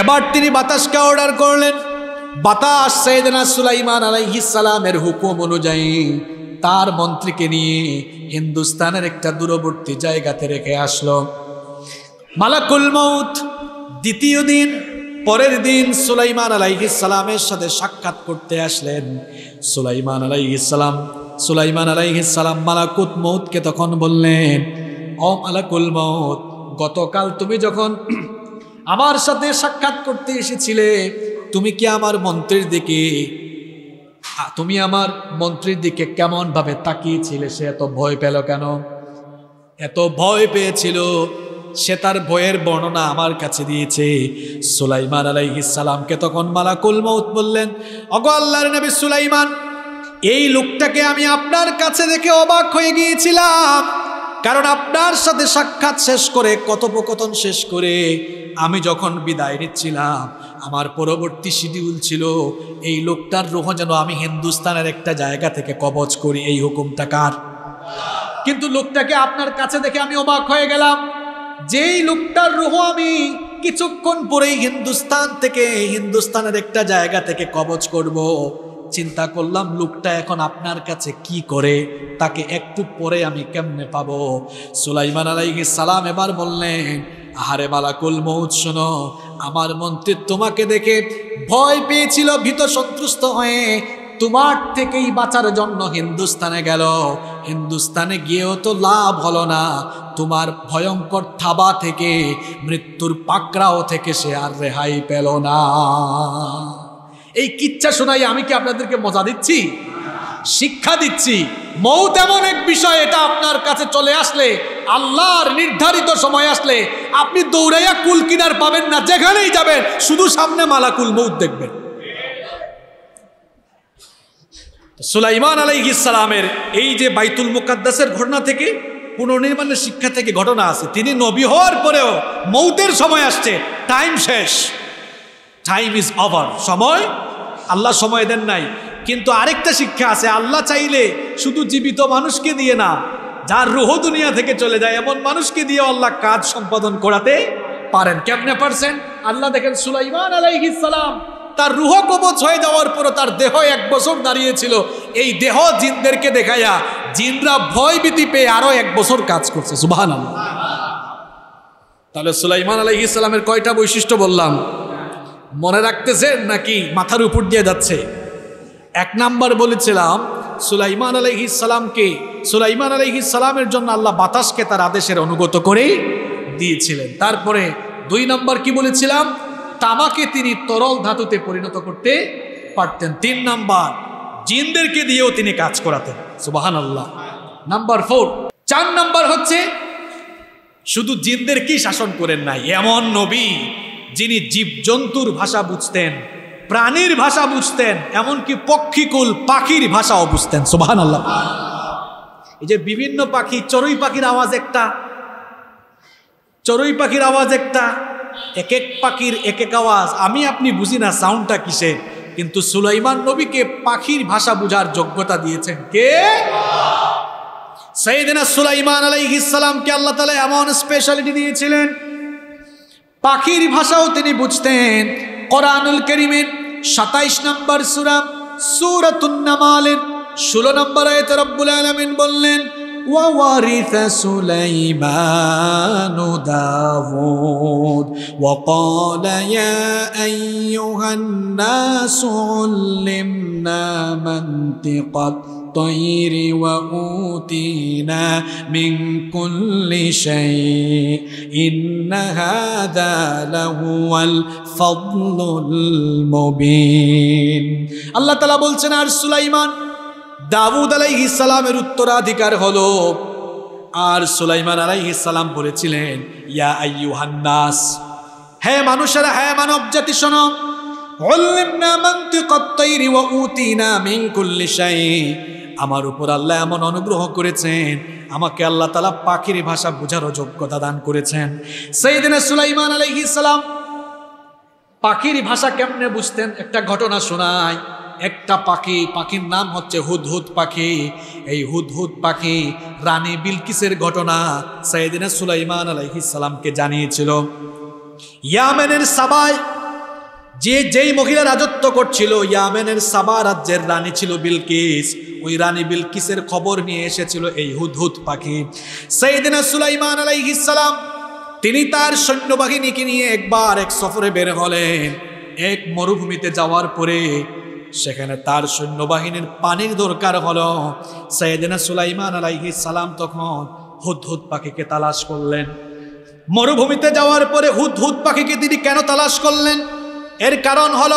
এবার তিনি বাতাসকে অর্ডার করলেন বাতাস সৈদিনা সুলাইমান আলাইহিসালামের হুকুম অনুযায়ী তার মন্ত্রীকে নিয়ে হিন্দুস্তানের একটা দূরবর্তী জায়গাতে রেখে আসলো মালাকুল মৌত দ্বিতীয় দিন পরের দিন সুলাইমান আলাইহিসালামের সাথে সাক্ষাৎ করতে আসলেন সুলাইমান সালাম সুলাইমান সালাম মালাকুত মৌতকে তখন বললেন ও মালাকুল মৌত গতকাল তুমি যখন আমার সাথে সাক্ষাৎ করতে এসেছিলে তুমি কি আমার মন্ত্রীর দিকে তুমি আমার মন্ত্রীর দিকে কেমনভাবে তাকিয়েছিলে সে এত ভয় পেল কেন এত ভয় পেয়েছিল সে তার ভয়ের বর্ণনা আমার কাছে দিয়েছে সুলাইমান সালামকে তখন মালা কুলমৌত বললেন অগ আল্লাহ নবী সুলাইমান এই লোকটাকে আমি আপনার কাছে দেখে অবাক হয়ে গিয়েছিলাম কারণ আপনার সাথে সাক্ষাৎ শেষ করে কথোপকথন শেষ করে আমি যখন বিদায় নিচ্ছিলাম আমার পরবর্তী শিডিউল ছিল এই লোকটার রোহ যেন আমি হিন্দুস্তানের একটা জায়গা থেকে কবচ করি এই হুকুমটা কার কিন্তু লোকটাকে আপনার কাছে দেখে আমি অবাক হয়ে গেলাম যেই লোকটার রোহ আমি কিছুক্ষণ পরেই হিন্দুস্তান থেকে হিন্দুস্তানের একটা জায়গা থেকে কবচ করব। চিন্তা করলাম লোকটা এখন আপনার কাছে কি করে তাকে একটু পরে আমি কেমনে পাব সুলাইমান আলাইকে সালাম এবার বললেন আহারে মালাকুল মৌজ শোনো আমার মন্ত্রী তোমাকে দেখে ভয় পেয়েছিল ভীত সন্তুষ্ট হয়ে তোমার থেকেই বাঁচার জন্য হিন্দুস্তানে গেল হিন্দুস্তানে গিয়েও তো লাভ হলো না তোমার ভয়ঙ্কর থাবা থেকে মৃত্যুর পাকড়াও থেকে সে আর রেহাই পেল না এই কিচ্ছা শোনাই আমি কি আপনাদেরকে মজা দিচ্ছি শিক্ষা দিচ্ছি মৌত এমন এক বিষয় এটা আপনার কাছে চলে আসলে আল্লাহর নির্ধারিত সময় আসলে আপনি দৌড়াইয়া কুল কিনার পাবেন না যেখানেই যাবেন শুধু সামনে মালাকুল মৌত দেখবেন সুলাইমান আলাইহ ইসালামের এই যে বাইতুল মুকাদ্দাসের ঘটনা থেকে পুনর্নির্মাণের শিক্ষা থেকে ঘটনা আছে তিনি নবী হওয়ার পরেও মৌতের সময় আসছে টাইম শেষ টাইম ইজ ওভার সময় আল্লাহ সময় দেন নাই কিন্তু আরেকটা শিক্ষা আছে আল্লাহ চাইলে শুধু জীবিত মানুষকে দিয়ে না যার রুহ দুনিয়া থেকে চলে যায় এমন মানুষকে দিয়ে আল্লাহ কাজ সম্পাদন করাতে পারেন কেমনে পারছেন আল্লাহ দেখেন সুলাইমান সালাম তার রুহ কবচ হয়ে যাওয়ার পরও তার দেহ এক বছর দাঁড়িয়েছিল এই দেহ জিনদেরকে দেখাইয়া জিনরা ভয় ভীতি পেয়ে আরও এক বছর কাজ করছে সুবাহ তাহলে সুলাইমান আলাইহিসালামের কয়টা বৈশিষ্ট্য বললাম মনে রাখতেছেন নাকি মাথার উপর দিয়ে যাচ্ছে এক নাম্বার বলেছিলাম সুলাইমান আলহি সালামকে সুলাইমান আলহি সালামের জন্য আল্লাহ বাতাসকে তার আদেশের অনুগত করে দিয়েছিলেন তারপরে দুই নাম্বার কি বলেছিলাম তামাকে তিনি তরল ধাতুতে পরিণত করতে পারতেন তিন নাম্বার জিনদেরকে দিয়েও তিনি কাজ করাতেন সুবাহান আল্লাহ নাম্বার ফোর চার নাম্বার হচ্ছে শুধু জিনদেরকেই শাসন করেন নাই এমন নবী যিনি জীবজন্তুর ভাষা বুঝতেন প্রাণীর ভাষা বুঝতেন এমনকি পক্ষীকুল পাখির ভাষাও বুঝতেন সোহান আল্লাহ এই যে বিভিন্ন পাখি চড়ুই পাখির আওয়াজ একটা চড়ুই পাখির আওয়াজ একটা এক এক পাখির এক এক আওয়াজ আমি আপনি বুঝি না সাউন্ডটা কিসে কিন্তু সুলাইমান নবীকে পাখির ভাষা বুঝার যোগ্যতা দিয়েছেন কে সৈদিনা সুলাইমান আলাইহিস কে আল্লাহ তালা এমন স্পেশালিটি দিয়েছিলেন পাখির ভাষাও তিনি বুঝতেন কোরআনুল করিমের সাতাইশ নম্বর সুরাম সুরাতুন্নামালের ষোলো নম্বর আয়তের রব্বুল আলমিন বললেন وورث سليمان الطير وأوتينا من كل شيء إن هذا لهو الفضل المبين আল্লাহ سنار বলছেন আর সুলাইমান السلام সালামের উত্তরাধিকার হলো আর সুলাইমান ইসালাম বলেছিলেন ইয়া আইয়ু হান্নাস হ্যাঁ মানুষেরা হ্যাঁ মানব জাতি শোনো علمنا منطق الطير وأوتينا من كل আমার উপর আল্লাহ এমন অনুগ্রহ করেছেন আমাকে আল্লাহ তালা পাখির ভাষা বোঝারও যোগ্যতা দান করেছেন সেই দিনে সুলাইমান আলহ ইসলাম পাখির ভাষা কেমনে বুঝতেন একটা ঘটনা শোনায় একটা পাখি পাখির নাম হচ্ছে হুদহুদ পাখি এই হুদহুদ পাখি রানী বিলকিসের ঘটনা সাইদিনা সুলাইমান আলহিসামকে জানিয়েছিল ইয়ামেনের সাবায় যে যেই মহিলা রাজত্ব করছিল ইয়ামেনের সাবা রাজ্যের রানী ছিল বিলকিস ওই রানী বিলকিসের খবর নিয়ে এসেছিল এই হুদহুদ পাখি সেইদিনা সুলাইমান আলাইহিসালাম তিনি তার সৈন্যবাহিনীকে নিয়ে একবার এক সফরে বের হলেন এক মরুভূমিতে যাওয়ার পরে সেখানে তার সৈন্যবাহিনীর পানির দরকার হল সৈয়দিনা সুলাইমান আলাইহি সালাম তখন হুদহুদ পাখিকে তালাশ করলেন মরুভূমিতে যাওয়ার পরে হুদহুদ পাখিকে তিনি কেন তালাশ করলেন এর কারণ হল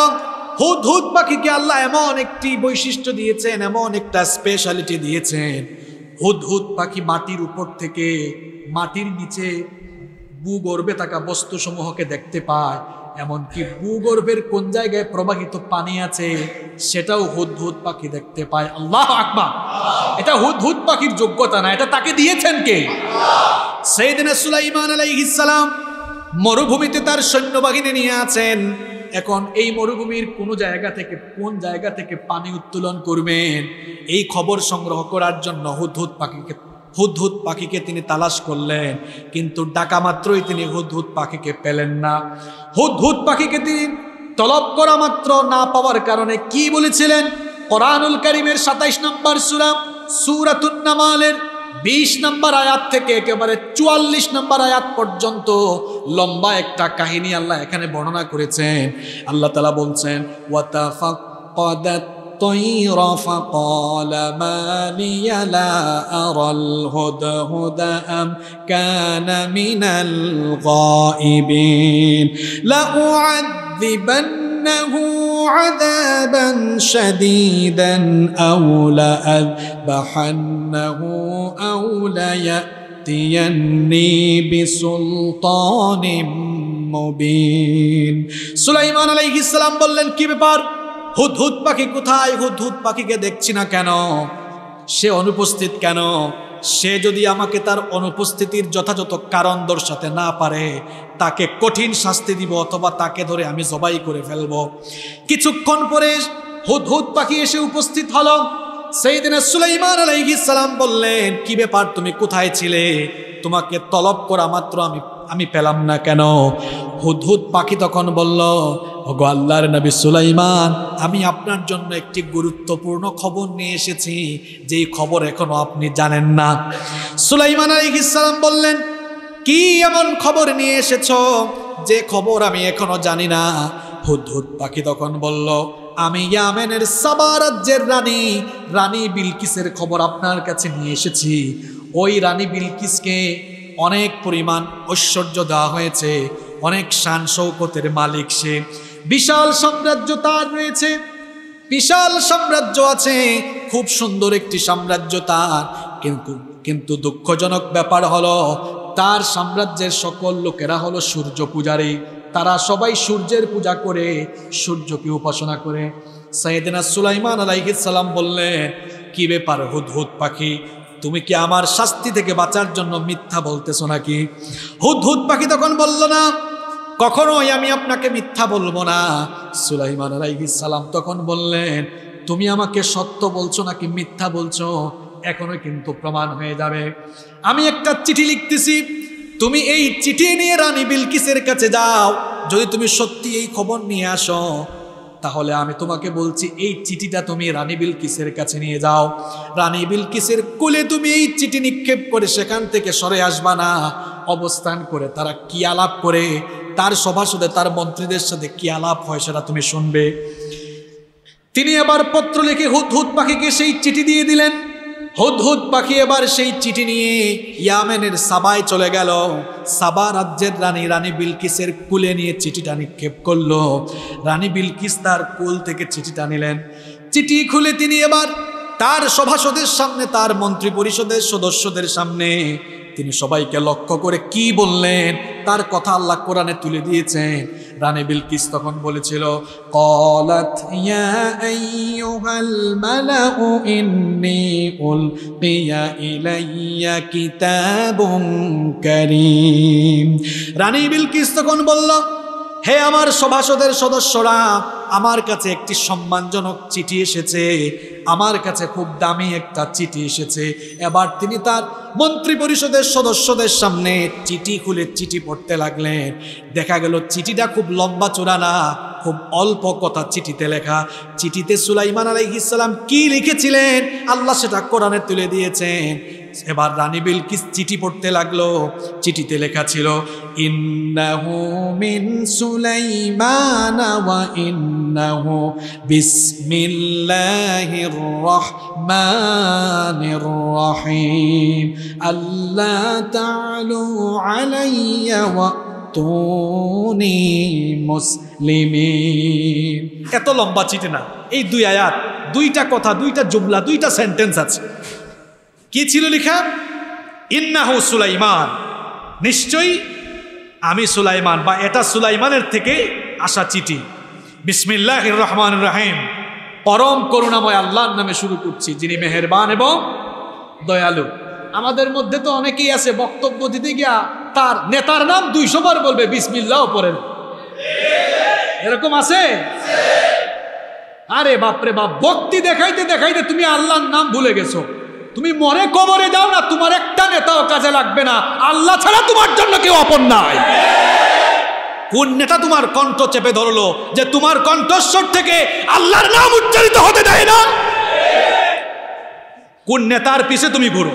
হুদ হুদ পাখিকে আল্লাহ এমন একটি বৈশিষ্ট্য দিয়েছেন এমন একটা স্পেশালিটি দিয়েছেন হুদ হুদ পাখি মাটির উপর থেকে মাটির নিচে ভূগর্ভে থাকা বস্তুসমূহকে দেখতে পায় এমনকি ভূগর্ভের কোন জায়গায় প্রবাহিত পানি আছে সেটাও হুদ হুদ পাখি দেখতে পায় আল্লাহ আকবা এটা হুদ পাখির যোগ্যতা না এটা তাকে দিয়েছেন কে সেই সেইদিন সুলাইমান আলাইহিস সালাম মরুভূমিতে তার সৈন্যবাহিনী নিয়ে আছেন এখন এই মরুভূমির কোন জায়গা থেকে কোন জায়গা থেকে পানি উত্তোলন করবেন এই খবর সংগ্রহ করার জন্য হুদহুদ পাখিকে হুদহুদ পাখিকে তিনি তালাশ করলেন কিন্তু ডাকা মাত্রই তিনি হুদহুদ পাখিকে পেলেন না হুদহুদ পাখিকে তিনি তলব করা মাত্র না পাওয়ার কারণে কি বলেছিলেন কোরআনুল করিমের সাতাইশ নম্বর সুরাম সুরাতুন্নামালের বিশ নম্বর আয়াত থেকে একেবারে চুয়াল্লিশ নম্বর আয়াত পর্যন্ত লম্বা একটা কাহিনী আল্লাহ এখানে বর্ণনা করেছেন আল্লাহ তালা বলছেন الطير عذابا شديدا أو لأذبحنه أو ليأتيني بسلطان مبين সুলাইমান আলাইহিস সালাম বললেন কি ব্যাপার হুদ হুদ পাখি কোথায় হুদ হুদ পাখিকে দেখছি না কেন সে অনুপস্থিত কেন সে যদি আমাকে তার অনুপস্থিতির যথাযথ কারণ দর্শাতে না পারে তাকে কঠিন শাস্তি দিব অথবা তাকে ধরে আমি জবাই করে ফেলব কিছুক্ষণ পরে হুদহুদ পাখি এসে উপস্থিত হল সেই দিনে সুলাইমান সালাম বললেন কি ব্যাপার তুমি কোথায় ছিলে তোমাকে তলব করা মাত্র আমি আমি পেলাম না কেন হুদহুদ পাখি তখন বলল ওগো আল্লাহর নবী সুলাইমান আমি আপনার জন্য একটি গুরুত্বপূর্ণ খবর নিয়ে এসেছি যেই খবর এখনো আপনি জানেন না সুলাইমান আলাইহিস সালাম বললেন কি এমন খবর নিয়ে এসেছ যে খবর আমি এখনো জানি না হুদহুদ পাখি তখন বলল আমি ইয়ামেনের সাবা রাজ্যের রানী রানী বিলকিসের খবর আপনার কাছে নিয়ে এসেছি ওই রানী বিলকিসকে অনেক পরিমাণ ঐশ্বর্য দেওয়া হয়েছে অনেক শান শৌকতের মালিক সে বিশাল সাম্রাজ্য তার রয়েছে বিশাল সাম্রাজ্য আছে খুব সুন্দর একটি সাম্রাজ্য তার কিন্তু কিন্তু দুঃখজনক ব্যাপার হলো তার সাম্রাজ্যের সকল লোকেরা হলো সূর্য পূজারী তারা সবাই সূর্যের পূজা করে সূর্যকে উপাসনা করে সাইদিনা সুলাইমান সালাম বললেন কি ব্যাপার হুদহুদ পাখি তুমি কি আমার শাস্তি থেকে বাঁচার জন্য মিথ্যা বলতেছো নাকি হুদহুদ পাখি তখন বলল না কখনোই আমি আপনাকে মিথ্যা বলবো না সুলাইমান সালাম তখন বললেন তুমি আমাকে সত্য বলছো নাকি মিথ্যা বলছো এখনো কিন্তু প্রমাণ হয়ে যাবে আমি একটা চিঠি লিখতেছি তুমি এই চিঠি নিয়ে রানী বিলকিসের কাছে যাও যদি তুমি সত্যি এই খবর নিয়ে আসো তাহলে আমি তোমাকে বলছি এই চিঠিটা তুমি রানী বিলকিসের কাছে নিয়ে যাও রানী বিলকিসের কোলে তুমি এই চিঠি নিক্ষেপ করে সেখান থেকে সরে আসবা না অবস্থান করে তারা কি আলাপ করে তার সভাসদে তার মন্ত্রীদের সাথে কি আলাপ হয় সেটা তুমি শুনবে তিনি আবার পত্র লিখে হুদ হুদ পাখিকে সেই চিঠি দিয়ে দিলেন হুদহুদ পাখি এবার সেই চিঠি নিয়ে ইয়ামেনের সাবায় চলে গেল সাবা রাজ্যের রানী রানী বিলকিসের কুলে নিয়ে চিঠিটা নিক্ষেপ করল রানী বিলকিস তার কুল থেকে চিঠিটা নিলেন চিঠি খুলে তিনি এবার তার সভাসদের সামনে তার মন্ত্রী পরিষদের সদস্যদের সামনে তিনি সবাইকে লক্ষ্য করে কি বললেন তার কথা আল্লাহ কোরআনে তুলে দিয়েছেন রানে বিলকিস তখন বলেছিল কলাত ইয়া আইয়ুহাল মালাউ ইন্নি উলকিয়া ইলাইয়া কিতাবুম কারীম রানী বিলকিস তখন বলল হে আমার সভাসদের সদস্যরা আমার কাছে একটি সম্মানজনক চিঠি এসেছে আমার কাছে খুব দামি একটা চিঠি এসেছে এবার তিনি তার মন্ত্রী পরিষদের সদস্যদের সামনে চিঠি খুলে চিঠি পড়তে লাগলেন দেখা গেল চিঠিটা খুব লম্বা চূড়া না খুব অল্প কথা চিঠিতে লেখা চিঠিতে সুলাইমান ইসলাম কি লিখেছিলেন আল্লাহ সেটা কোরআনে তুলে দিয়েছেন এবার রানী কি চিঠি পড়তে লাগলো চিঠিতে লেখা ছিল মিন রহিম আল্লাহ আলাইয়া তুনি মুসলিমি এত লম্বা চিঠি না এই দুই আয়াত দুইটা কথা দুইটা জুমলা দুইটা সেন্টেন্স আছে কি ছিল লেখা ইন্নাহু সুলাইমান নিশ্চয়ই আমি সুলাইমান বা এটা সুলাইমানের থেকে আসা চিঠি বিসমিল্লাহ রহমান রাহিম পরম করুণাময় আল্লাহর নামে শুরু করছি যিনি মেহেরবান এবং দয়ালু আমাদের মধ্যে তো অনেকেই আছে বক্তব্য দিতে গিয়া তার নেতার নাম দুইশো বার বলবে বিসমিল্লাও পরে এরকম আছে আরে বাপরে বাপ ভক্তি দেখাইতে দেখাইতে তুমি আল্লাহর নাম ভুলে গেছো তুমি মরে কবরে যাও না তোমার একটা নেতাও কাজে লাগবে না আল্লাহ ছাড়া তোমার জন্য কেউ অপন নাই কোন নেতা তোমার কণ্ঠ চেপে ধরলো যে তোমার কণ্ঠস্বর থেকে আল্লাহর নাম উচ্চারিত হতে দেয় না কোন নেতার পিছে তুমি ঘুরো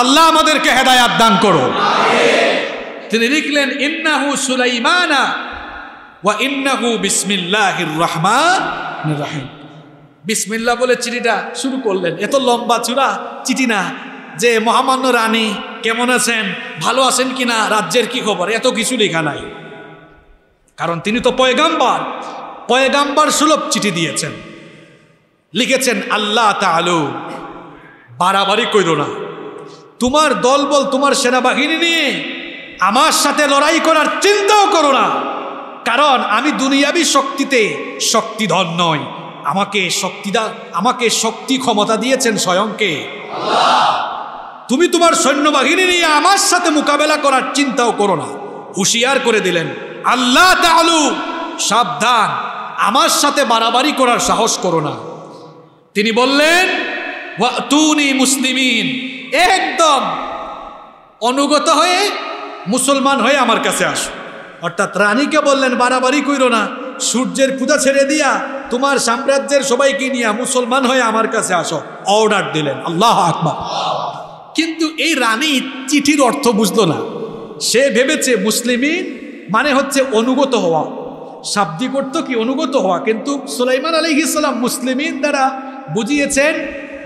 আল্লাহ আমাদেরকে হেদায়াত দান করো তিনি লিখলেন ইন্নাহু সুলাইমানা ওয়া ইন্নাহু বিসমিল্লাহির রহমান রাহিম বিসমিল্লাহ বলে চিঠিটা শুরু করলেন এত লম্বা চূড়া চিঠি না যে মহামান্য রানী কেমন আছেন ভালো আছেন কি না রাজ্যের কি খবর এত কিছু লেখা নাই কারণ তিনি তো পয়গাম্বার পয়গাম্বার সুলভ চিঠি দিয়েছেন লিখেছেন আল্লাহ আলু বাড়াবাড়ি কইল না তোমার দলবল তোমার সেনাবাহিনী নিয়ে আমার সাথে লড়াই করার চিন্তাও করো না কারণ আমি দুনিয়াবি শক্তিতে শক্তিধন নয় আমাকে শক্তিদা আমাকে শক্তি ক্ষমতা দিয়েছেন স্বয়ংকে তুমি তোমার সৈন্যবাহিনী নিয়ে আমার সাথে মোকাবেলা করার চিন্তাও করো না হুঁশিয়ার করে দিলেন আল্লাহ তালু সাবধান আমার সাথে বাড়াবাড়ি করার সাহস করো না তিনি বললেন তুনি মুসলিমিন একদম অনুগত হয়ে মুসলমান হয়ে আমার কাছে আসো অর্থাৎ রানীকে বললেন বাড়াবাড়ি কইরো না সূর্যের পূজা ছেড়ে দিয়া তোমার সাম্রাজ্যের সবাইকে নিয়ে মুসলমান হয়ে আমার কাছে আসো অর্ডার দিলেন আল্লাহ আকবার কিন্তু এই রানী চিঠির অর্থ বুঝলো না সে ভেবেছে মুসলিমিন মানে হচ্ছে অনুগত হওয়া শাব্দিক করত কি অনুগত হওয়া কিন্তু সুলাইমান আলী ইসলাম মুসলিমিন দ্বারা বুঝিয়েছেন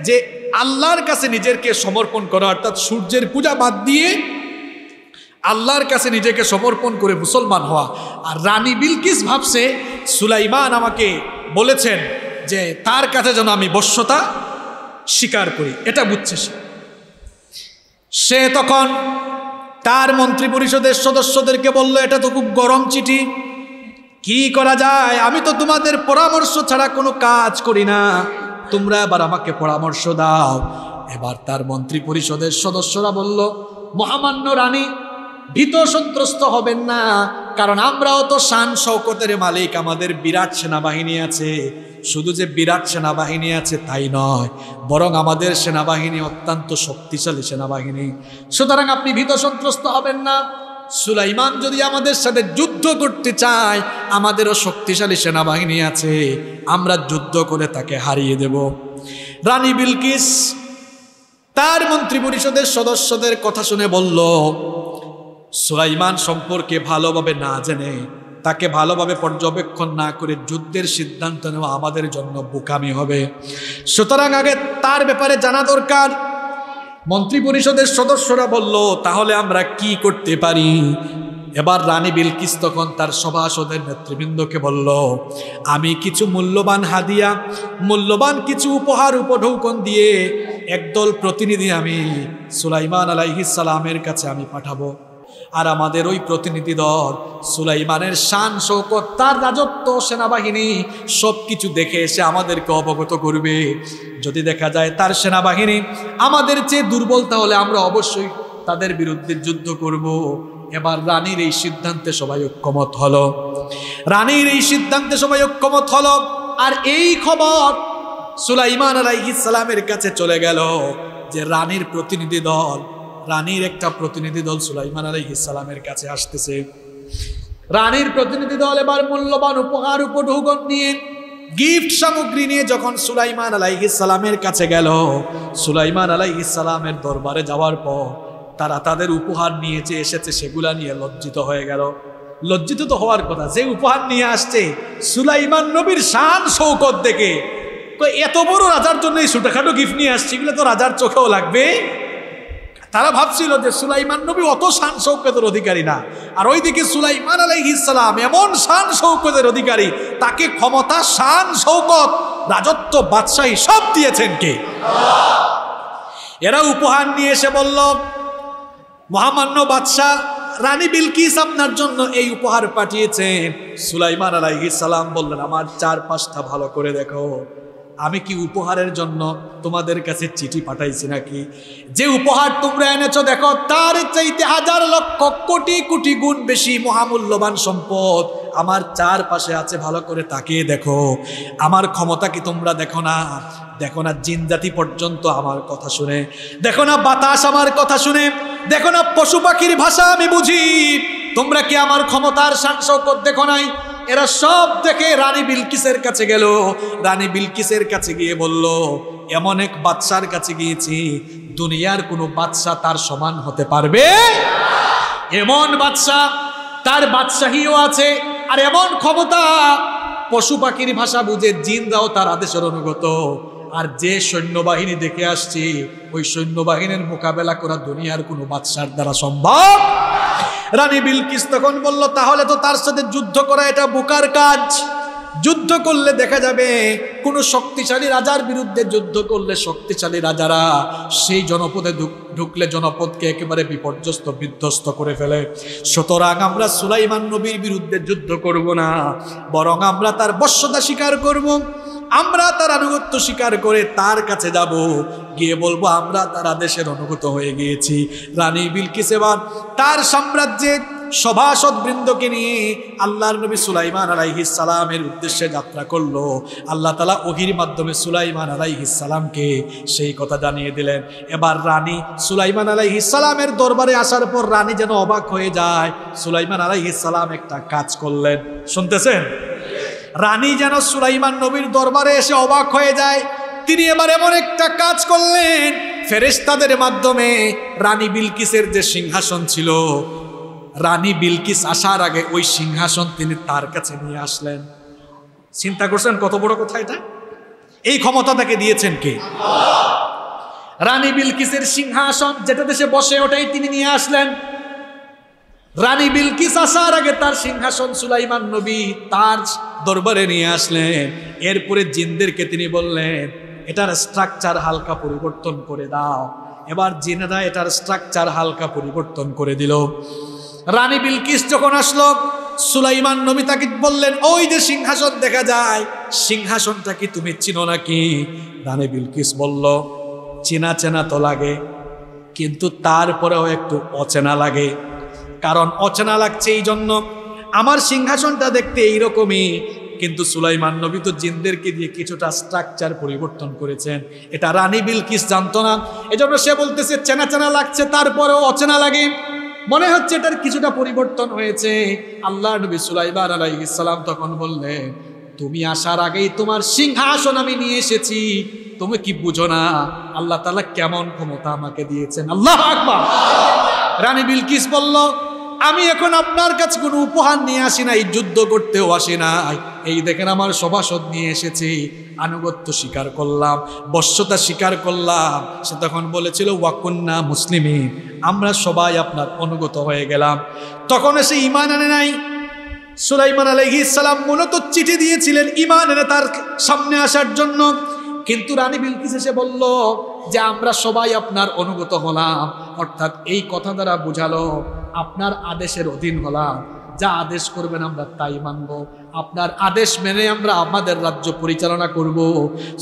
যে আল্লাহর কাছে নিজেকে সমর্পণ করা অর্থাৎ সূর্যের পূজা বাদ দিয়ে আল্লাহর কাছে নিজেকে সমর্পণ করে মুসলমান হওয়া আর রানী বিলকিস ভাবছে সুলাইমান আমাকে বলেছেন যে তার কাছে যেন আমি বশ্যতা স্বীকার করি এটা বুঝছে সে সে তখন তার মন্ত্রী পরিষদের সদস্যদেরকে বলল এটা তো খুব গরম চিঠি কি করা যায় আমি তো তোমাদের পরামর্শ ছাড়া কোনো কাজ করি না তোমরা এবার আমাকে পরামর্শ দাও এবার তার মন্ত্রী পরিষদের সদস্যরা বলল মহামান্য রানী ভীত সন্ত্রস্ত হবেন না কারণ আমরাও তো শান শৌকতের মালিক আমাদের বিরাট সেনাবাহিনী আছে শুধু যে বিরাট সেনাবাহিনী আছে তাই নয় বরং আমাদের সেনাবাহিনী অত্যন্ত শক্তিশালী সেনাবাহিনী সুতরাং আপনি ভীত সন্ত্রস্ত হবেন না সুলাইমান যদি আমাদের সাথে যুদ্ধ করতে চায় আমাদেরও শক্তিশালী সেনাবাহিনী আছে আমরা যুদ্ধ করে তাকে হারিয়ে দেব রানী বিলকিস তার মন্ত্রী পরিষদের সদস্যদের কথা শুনে বলল সুলাইমান সম্পর্কে ভালোভাবে না জেনে তাকে ভালোভাবে পর্যবেক্ষণ না করে যুদ্ধের সিদ্ধান্ত নেওয়া আমাদের জন্য বোকামি হবে সুতরাং আগে তার ব্যাপারে জানা দরকার মন্ত্রী পরিষদের সদস্যরা বলল তাহলে আমরা কি করতে পারি এবার রানী বিলকিস তখন তার সভাসদের নেতৃবৃন্দকে বলল আমি কিছু মূল্যবান হাদিয়া মূল্যবান কিছু উপহার উপঢৌকন দিয়ে একদল প্রতিনিধি আমি সুলাইমান আলাইহিস সালামের কাছে আমি পাঠাবো আর আমাদের ওই প্রতিনিধি দল সুলাইমানের শান শৌকত তার রাজত্ব সেনাবাহিনী সব কিছু দেখে এসে আমাদেরকে অবগত করবে যদি দেখা যায় তার সেনাবাহিনী আমাদের চেয়ে দুর্বল তাহলে আমরা অবশ্যই তাদের বিরুদ্ধে যুদ্ধ করব। এবার রানীর এই সিদ্ধান্তে সবাই ঐক্যমত হল রানীর এই সিদ্ধান্তে সবাই ঐক্যমত হল আর এই খবর সুলাইমান আলাইহিস সালামের কাছে চলে গেল যে রানীর প্রতিনিধি দল রানীর একটা প্রতিনিধি দল সুলাইমান আলী ইসালামের কাছে আসতেছে রানীর প্রতিনিধি দল এবার মূল্যবান উপহার উপঢৌকন নিয়ে গিফট সামগ্রী নিয়ে যখন সুলাইমান আলাইহিসালামের কাছে গেল সুলাইমান আলাইহিসালামের দরবারে যাওয়ার পর তারা তাদের উপহার নিয়েছে এসেছে সেগুলা নিয়ে লজ্জিত হয়ে গেল লজ্জিত তো হওয়ার কথা যে উপহার নিয়ে আসছে সুলাইমান নবীর শান শৌকত দেখে এত বড় রাজার জন্য এই ছোটখাটো গিফট নিয়ে আসছে এগুলো তো রাজার চোখেও লাগবে তারা ভাবছিল যে সুলাইমান নবী অত শান সৌকতের অধিকারী না আর ওইদিকে সুলাইমান আলাইহিসাল্লাম এমন শান সৌকতের অধিকারী তাকে ক্ষমতা শান সৌকত রাজত্ব বাদশাহী সব দিয়েছেন কে এরা উপহার নিয়ে এসে বলল মহামান্য বাদশাহ রানী বিলকিস আপনার জন্য এই উপহার পাঠিয়েছেন সুলাইমান আলাইহিস সালাম বললেন আমার চারপাশটা ভালো করে দেখো আমি কি উপহারের জন্য তোমাদের কাছে চিঠি পাঠাইছি নাকি যে উপহার তোমরা এনেছ দেখো তার চাইতে হাজার লক্ষ কোটি কোটি গুণ বেশি মহামূল্যবান সম্পদ আমার চার পাশে আছে ভালো করে তাকিয়ে দেখো আমার ক্ষমতা কি তোমরা দেখো না দেখো না জিন জাতি পর্যন্ত আমার কথা শুনে দেখো না বাতাস আমার কথা শুনে দেখো না পশু পাখির ভাষা আমি বুঝি তোমরা কি আমার ক্ষমতার সাংসদ দেখো নাই এরা সব দেখে রানী বিলকিসের কাছে গেল রানী বিলকিসের কাছে গিয়ে বলল এমন এক বাদশার কাছে গিয়েছি দুনিয়ার কোনো বাচ্চা তার সমান হতে পারবে এমন বাচ্চা তার বাদশাহীও আছে আর এমন ক্ষমতা পশু পাখির ভাষা বুঝে জিনরাও তার আদেশের অনুগত আর যে সৈন্যবাহিনী দেখে আসছি ওই সৈন্যবাহিনীর মোকাবেলা করা দুনিয়ার কোনো বাদশার দ্বারা সম্ভব রানী বিলকিস তখন বলল তাহলে তো তার সাথে যুদ্ধ করা এটা বোকার কাজ যুদ্ধ করলে দেখা যাবে কোনো শক্তিশালী রাজার বিরুদ্ধে যুদ্ধ করলে শক্তিশালী রাজারা সেই জনপদে ঢুকলে জনপদকে একেবারে বিপর্যস্ত বিধ্বস্ত করে ফেলে সুতরাং আমরা সুলাইমান নবীর বিরুদ্ধে যুদ্ধ করব না বরং আমরা তার বশ্যতা স্বীকার করবো আমরা তার আনুগত্য স্বীকার করে তার কাছে যাব গিয়ে বলবো আমরা তার আদেশের অনুগত হয়ে গিয়েছি রানী বিলকিসেবান তার সাম্রাজ্যে সভাসদ বৃন্দকে নিয়ে আল্লাহর নবী সুলাইমান সালামের উদ্দেশ্যে যাত্রা করলো আল্লাহ তালা ওহির মাধ্যমে সুলাইমান সালামকে সেই কথা জানিয়ে দিলেন এবার রানী সুলাইমান সালামের দরবারে আসার পর রানী যেন অবাক হয়ে যায় সুলাইমান সালাম একটা কাজ করলেন শুনতেছেন রানী যেন সুলাইমান নবীর দরবারে এসে অবাক হয়ে যায় তিনি এবার এমন একটা কাজ করলেন ফেরেস্তাদের মাধ্যমে রানী বিলকিসের যে সিংহাসন ছিল রানী বিলকিস আসার আগে ওই সিংহাসন তিনি তার কাছে নিয়ে আসলেন চিন্তা করছেন কত বড় কথা এটা এই ক্ষমতা তাকে দিয়েছেন কে রানী বিলকিসের সিংহাসন যেটা দেশে বসে ওটাই তিনি নিয়ে আসলেন রানী বিলকিস আসার আগে তার সিংহাসন সুলাইমান নবী তার দরবারে নিয়ে আসলেন এরপরে জিনদেরকে তিনি বললেন এটার স্ট্রাকচার হালকা পরিবর্তন করে দাও এবার জিনেরা এটার স্ট্রাকচার হালকা পরিবর্তন করে দিল রানী বিলকিস যখন আসলো সুলাইমান নবী তাকে বললেন ওই যে সিংহাসন দেখা যায় সিংহাসনটা কি তুমি চিনো নাকি রানী বিলকিস বলল চেনা চেনা তো লাগে কিন্তু তারপরেও একটু অচেনা লাগে কারণ অচেনা লাগছে এই জন্য আমার সিংহাসনটা দেখতে এইরকমই কিন্তু সুলাইমান নবী তো জিনদেরকে দিয়ে কিছুটা স্ট্রাকচার পরিবর্তন করেছেন এটা রানী বিলকিস জানতো না এজন্য সে বলতেছে চেনা চেনা লাগছে তারপরেও অচেনা লাগে মনে হচ্ছে এটার কিছুটা পরিবর্তন হয়েছে আল্লাহ নবী সুলাইমান ইসলাম তখন বললেন তুমি আসার আগেই তোমার সিংহাসন আমি নিয়ে এসেছি তুমি কি বুঝো না আল্লাহ তালা কেমন ক্ষমতা আমাকে দিয়েছেন আল্লাহ আকবা রানী বিলকিস বলল আমি এখন আপনার কাছে কোনো উপহার নিয়ে আসি না এই যুদ্ধ করতেও আসি না এই দেখেন আমার সভাসদ নিয়ে এসেছি আনুগত্য স্বীকার করলাম বর্ষতা স্বীকার করলাম সে তখন বলেছিল ওয়াকুন্না মুসলিমে আমরা সবাই আপনার অনুগত হয়ে গেলাম তখন এসে ইমান আনে নাই সুলাইমান আলহি ইসালাম মূলত চিঠি দিয়েছিলেন ইমান এনে তার সামনে আসার জন্য কিন্তু রানী বিলকিস এসে বলল যে আমরা সবাই আপনার অনুগত হলাম অর্থাৎ এই কথা দ্বারা বুঝালো আপনার আদেশের অধীন হলাম যা আদেশ করবেন আমরা তাই মানব আপনার আদেশ মেনে আমরা আমাদের রাজ্য পরিচালনা করব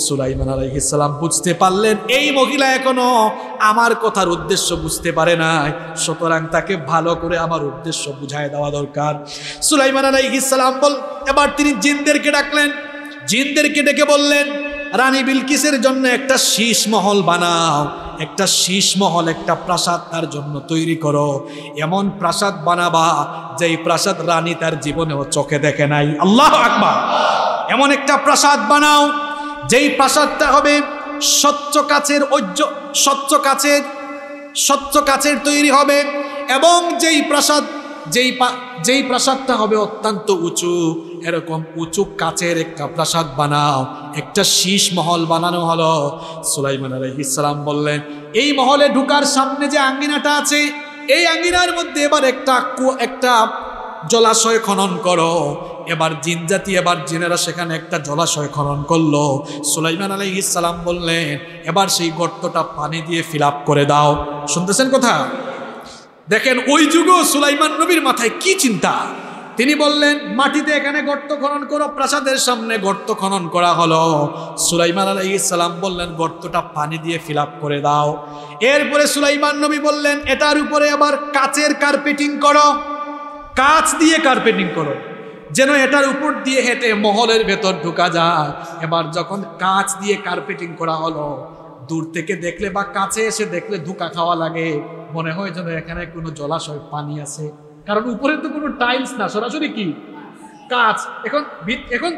সুলাইমান আলাইহিসাল্লাম বুঝতে পারলেন এই মহিলা এখনো আমার কথার উদ্দেশ্য বুঝতে পারে নাই সুতরাং তাকে ভালো করে আমার উদ্দেশ্য বুঝায় দেওয়া দরকার সুলাইমান আলাইহিসাল্লাম বল এবার তিনি জিনদেরকে ডাকলেন জিনদেরকে ডেকে বললেন রানী বিলকিসের জন্য একটা শীষ মহল বানাও একটা শীষ মহল একটা প্রাসাদ তার জন্য তৈরি করো এমন প্রাসাদ বানাবা যেই প্রাসাদ রানী তার জীবনেও চোখে দেখে নাই আল্লাহ আকবার এমন একটা প্রাসাদ বানাও যেই প্রাসাদটা হবে স্বচ্ছ কাছের ঐজ্য স্বচ্ছ কাছের স্বচ্ছ কাছের তৈরি হবে এবং যেই প্রাসাদ যেই যেই প্রাসাদটা হবে অত্যন্ত উঁচু এরকম উঁচু কাচের একটা প্রাসাদ বানাও একটা শীষ মহল বানানো হলো সুলাইমান ইসলাম বললেন এই মহলে ঢুকার সামনে যে আঙ্গিনাটা আছে এই আঙ্গিনার মধ্যে এবার একটা একটা জলাশয় খনন করো এবার জিন জাতি এবার জিনেরা সেখানে একটা জলাশয় খনন করলো সুলাইমান আলহ ইসলাম বললেন এবার সেই গর্তটা পানি দিয়ে ফিল করে দাও শুনতেছেন কথা দেখেন ওই যুগও সুলাইমান নবীর মাথায় কি চিন্তা তিনি বললেন মাটিতে এখানে গর্ত খনন করো প্রাসাদের সামনে গর্ত খনন করা হলো সুলাইমান সালাম বললেন গর্তটা পানি দিয়ে ফিল করে দাও এরপরে সুলাইমান নবী বললেন এটার উপরে আবার কাচের কার্পেটিং করো কাচ দিয়ে কার্পেটিং করো যেন এটার উপর দিয়ে হেঁটে মহলের ভেতর ঢুকা যায় এবার যখন কাচ দিয়ে কার্পেটিং করা হলো দূর থেকে দেখলে বা কাছে এসে দেখলে ধুকা খাওয়া লাগে মনে হয় যেন এখানে কোনো জলাশয় পানি আছে কারণ উপরে তো কোনো টাইলস না সরাসরি কি কাজ এখন এখন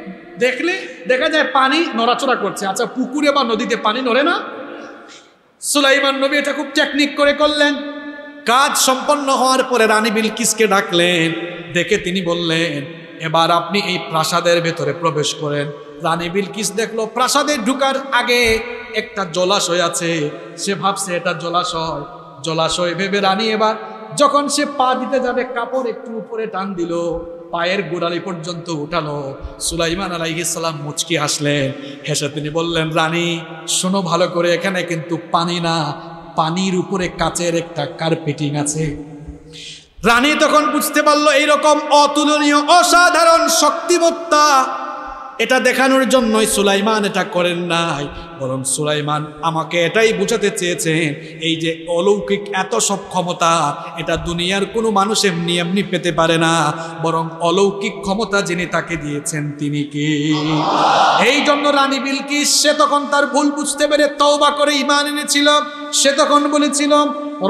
দেখলে দেখা যায় পানি নড়াচড়া করছে আচ্ছা পুকুরে বা নদীতে পানি নড়ে না সুলাইমান নবী এটা খুব টেকনিক করে করলেন কাজ সম্পন্ন হওয়ার পরে রানী বিলকিসকে ডাকলেন দেখে তিনি বললেন এবার আপনি এই প্রাসাদের ভেতরে প্রবেশ করেন রানী বিলকিস দেখলো প্রাসাদে ঢুকার আগে একটা জলাশয় আছে সে ভাবছে এটা জলাশয় জলাশয় ভেবে রানী এবার যখন সে পা দিতে যাবে কাপড় একটু উপরে টান দিল পায়ের গোড়ালি পর্যন্ত উঠালো সুলাইমান আলাইহিসাল্লাম মুচকি আসলেন হেসে তিনি বললেন রানী শোনো ভালো করে এখানে কিন্তু পানি না পানির উপরে কাচের একটা কার্পেটিং আছে রানী তখন বুঝতে পারলো এইরকম অতুলনীয় অসাধারণ শক্তিবত্তা এটা দেখানোর জন্যই সুলাইমান এটা করেন নাই বরং সুলাইমান আমাকে এটাই বুঝাতে চেয়েছেন এই যে অলৌকিক এত সব ক্ষমতা এটা দুনিয়ার কোনো মানুষ এমনি এমনি পেতে পারে না বরং অলৌকিক ক্ষমতা যিনি তাকে দিয়েছেন তিনি কি এই জন্য রানী বিলকি সে তখন তার ভুল বুঝতে পেরে তওবা করে ইমান এনেছিল সে তখন বলেছিল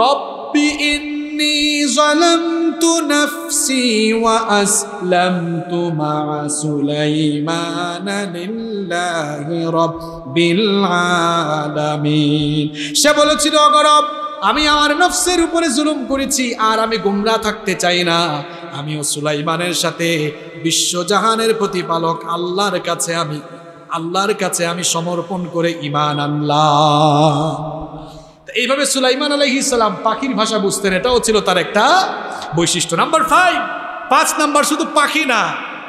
রব্বি ইন্নি জালাম نفسي وأسلمت مع سليمان لله رب العالمين আমি আমার নফসের উপরে জুলুম করেছি আর আমি গুমরা থাকতে চাই না আমিও সুলাইমানের সাথে বিশ্বজাহানের প্রতিপালক আল্লাহর কাছে আমি আল্লাহর কাছে আমি সমর্পণ করে ইমান আনলাম এইভাবে সুলাইমান আলহি সালাম পাখির ভাষা বুঝতেন এটাও ছিল তার একটা বৈশিষ্ট্য নাম্বার ফাইভ পাঁচ নাম্বার শুধু পাখি না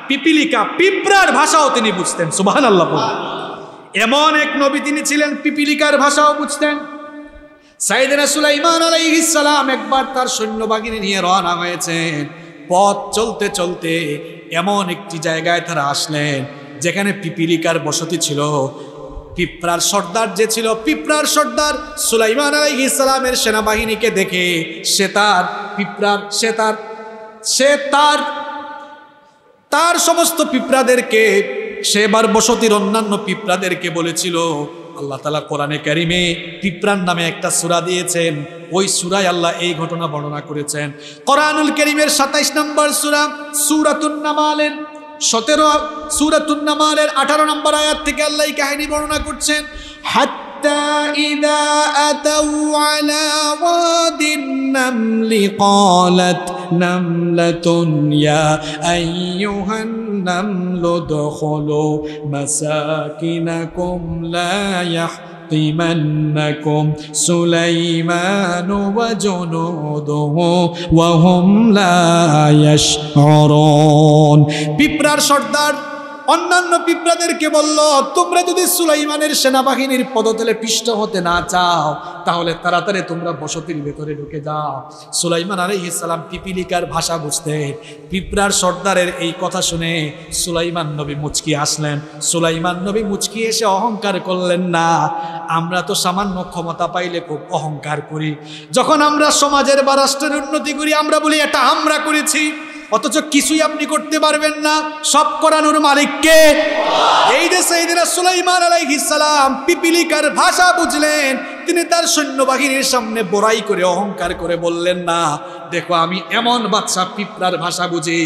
পিপিলিকা পিঁপড়ার ভাষাও তিনি বুঝতেন সুবাহ আল্লাহ এমন এক নবী তিনি ছিলেন পিপিলিকার ভাষাও বুঝতেন সাইদেনা সুলাইমান সালাম একবার তার সৈন্যবাহিনী নিয়ে রওনা হয়েছেন পথ চলতে চলতে এমন একটি জায়গায় তারা আসলেন যেখানে পিপিলিকার বসতি ছিল পিঁপড়ার সর্দার যে ছিল পিঁপড়ার সর্দার সুলাইমান আলাইহি ইসলামের সেনাবাহিনীকে দেখে সে তার পিঁপড়ার সে তার সে তার তার সমস্ত পিঁপড়াদেরকে সেবার বসতির অন্যান্য পিঁপড়াদেরকে বলেছিল আল্লাহ তালা কোরআনে ক্যারিমে পিপরান নামে একটা সুরা দিয়েছেন ওই সুরায় আল্লাহ এই ঘটনা বর্ণনা করেছেন কোরআনুল ক্যারিমের সাতাইশ নম্বর সুরা সুরাতুন্নামালের সতেরো সূরাতুন নামালের 18 নম্বর আয়াত থেকে আল্লাহই কাহিনী বর্ণনা করছেন হাত্তা ইযা আতাউ আলা ওয়াদিন নামল ক্বালাত নামলাতুন ইয়া আইয়ুহান ليحطمنكم سليمان وجنوده وهم لا يشعرون বিপ্রার সর্দার অন্যান্য পিঁপড়াদেরকে বলল তোমরা যদি সুলাইমানের সেনাবাহিনীর পদতলে পিষ্ট হতে না চাও তাহলে তাড়াতাড়ি তোমরা বসতির ভেতরে ঢুকে যাও সুলাইমান আলী ইসলাম পিপিলিকার ভাষা বুঝতেন পিঁপড়ার সর্দারের এই কথা শুনে সুলাইমান নবী মুচকি আসলেন সুলাইমান নবী মুচকি এসে অহংকার করলেন না আমরা তো সামান্য ক্ষমতা পাইলে খুব অহংকার করি যখন আমরা সমাজের বা রাষ্ট্রের উন্নতি করি আমরা বলি এটা আমরা করেছি অথচ কিছুই আপনি করতে পারবেন না সব করানোর মালিককে এই দেশে এই সেইদিনা সুলাইমান আলাইহিসালাম পিপিলিকার ভাষা বুঝলেন তিনি তার সৈন্যবাহিনীর সামনে বড়াই করে অহংকার করে বললেন না দেখো আমি এমন বাচ্চা পিঁপড়ার ভাষা বুঝি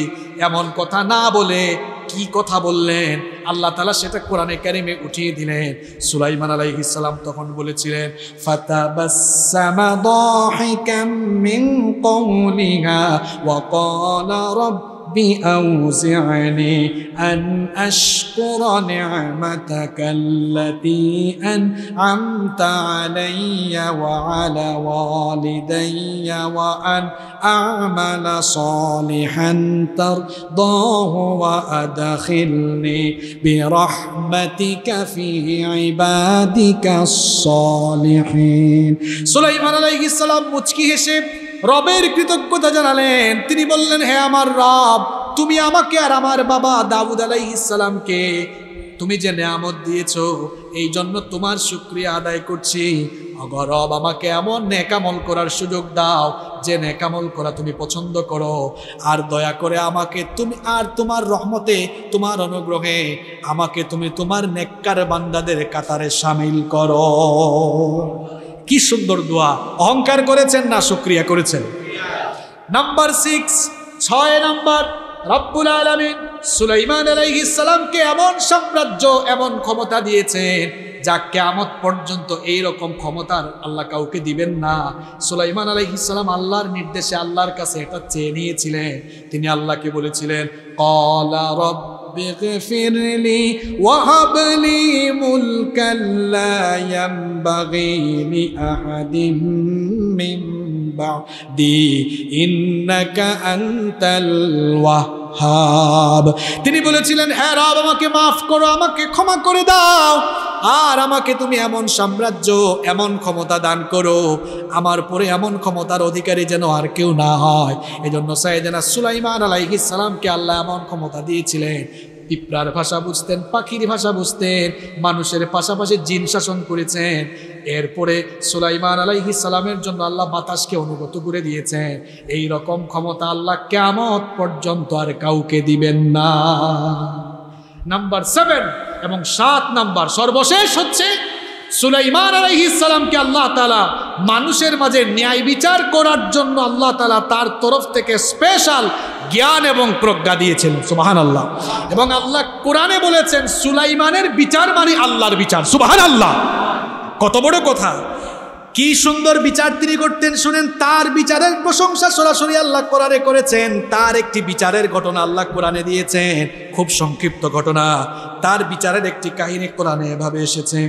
এমন কথা না বলে কি কথা বললেন আল্লাহ তালা সেটা কোরআনে কারিমে উঠিয়ে দিলেন সুলাইমান আলাইহ ইসলাম তখন বলেছিলেন ফাতাবাসামা দাহিকাম মিন কওলিহা ওয়া ক্বালা রাব্বি رب أوزعني أن أشكر نعمتك التي أنعمت علي وعلى والدي وأن أعمل صالحا ترضاه وأدخلني برحمتك في عبادك الصالحين سليمان عليه السلام متكي রবের কৃতজ্ঞতা জানালেন তিনি বললেন হে আমার রব তুমি আমাকে আর আমার বাবা দাউদ আলাই ইসলামকে তুমি যে নেয়ামত দিয়েছ এই জন্য তোমার শুক্রিয়া আদায় করছি অগরব আমাকে এমন নেকামল করার সুযোগ দাও যে নেকামল করা তুমি পছন্দ করো আর দয়া করে আমাকে তুমি আর তোমার রহমতে তোমার অনুগ্রহে আমাকে তুমি তোমার নেককার বান্দাদের কাতারে সামিল করো কি সুন্দর দোয়া অহংকার করেছেন না সুক্রিয়া করেছেন নাম্বার সিক্স ছয় নাম্বার রব্বুল আলমিন সুলাইমান আলাইহিসালামকে এমন সাম্রাজ্য এমন ক্ষমতা দিয়েছেন যা কেমত পর্যন্ত এই রকম ক্ষমতার আল্লাহ কাউকে দিবেন না সুলাইমান আলাইহিসালাম আল্লাহর নির্দেশে আল্লাহর কাছে এটা চেয়ে নিয়েছিলেন তিনি আল্লাহকে বলেছিলেন কলা রব رب اغفر لي وهب لي ملكا لا ينبغي لأحد من بعدي إنك أنت الوهاب তিনি বলেছিলেন হ্যাঁ রাব আমাকে মাফ করো আমাকে ক্ষমা করে দাও আর আমাকে তুমি এমন সাম্রাজ্য এমন ক্ষমতা দান করো আমার পরে এমন ক্ষমতার অধিকারী যেন আর কেউ না হয় এজন্য সাইদানা সুলাইমান আলাইহিস সালামকে আল্লাহ এমন ক্ষমতা দিয়েছিলেন পিঁপড়ার ভাষা বুঝতেন পাখির ভাষা বুঝতেন মানুষের পাশাপাশি জিন শাসন করেছেন এরপরে সুলাইমান আলাইহি সালামের জন্য আল্লাহ বাতাসকে অনুগত করে দিয়েছেন এই রকম ক্ষমতা আল্লাহ কেমত পর্যন্ত আর কাউকে দিবেন না নাম্বার সেভেন এবং সাত নাম্বার সর্বশেষ হচ্ছে সুলাইমান আলাইহিস সালামকে আল্লাহ তালা মানুষের মাঝে ন্যায় বিচার করার জন্য আল্লাহ তালা তার তরফ থেকে স্পেশাল জ্ঞান এবং প্রজ্ঞা দিয়েছেন সুবাহান আল্লাহ এবং আল্লাহ কোরআনে বলেছেন সুলাইমানের বিচার মানে আল্লাহর বিচার সুবাহান আল্লাহ কত বড় কথা কি সুন্দর বিচার তিনি করতেন শুনেন তার বিচারের প্রশংসা সরাসরি আল্লাহ কোরআনে করেছেন তার একটি বিচারের ঘটনা আল্লাহ কোরআনে দিয়েছেন খুব সংক্ষিপ্ত ঘটনা তার বিচারের একটি কাহিনী কোরআনে এভাবে এসেছে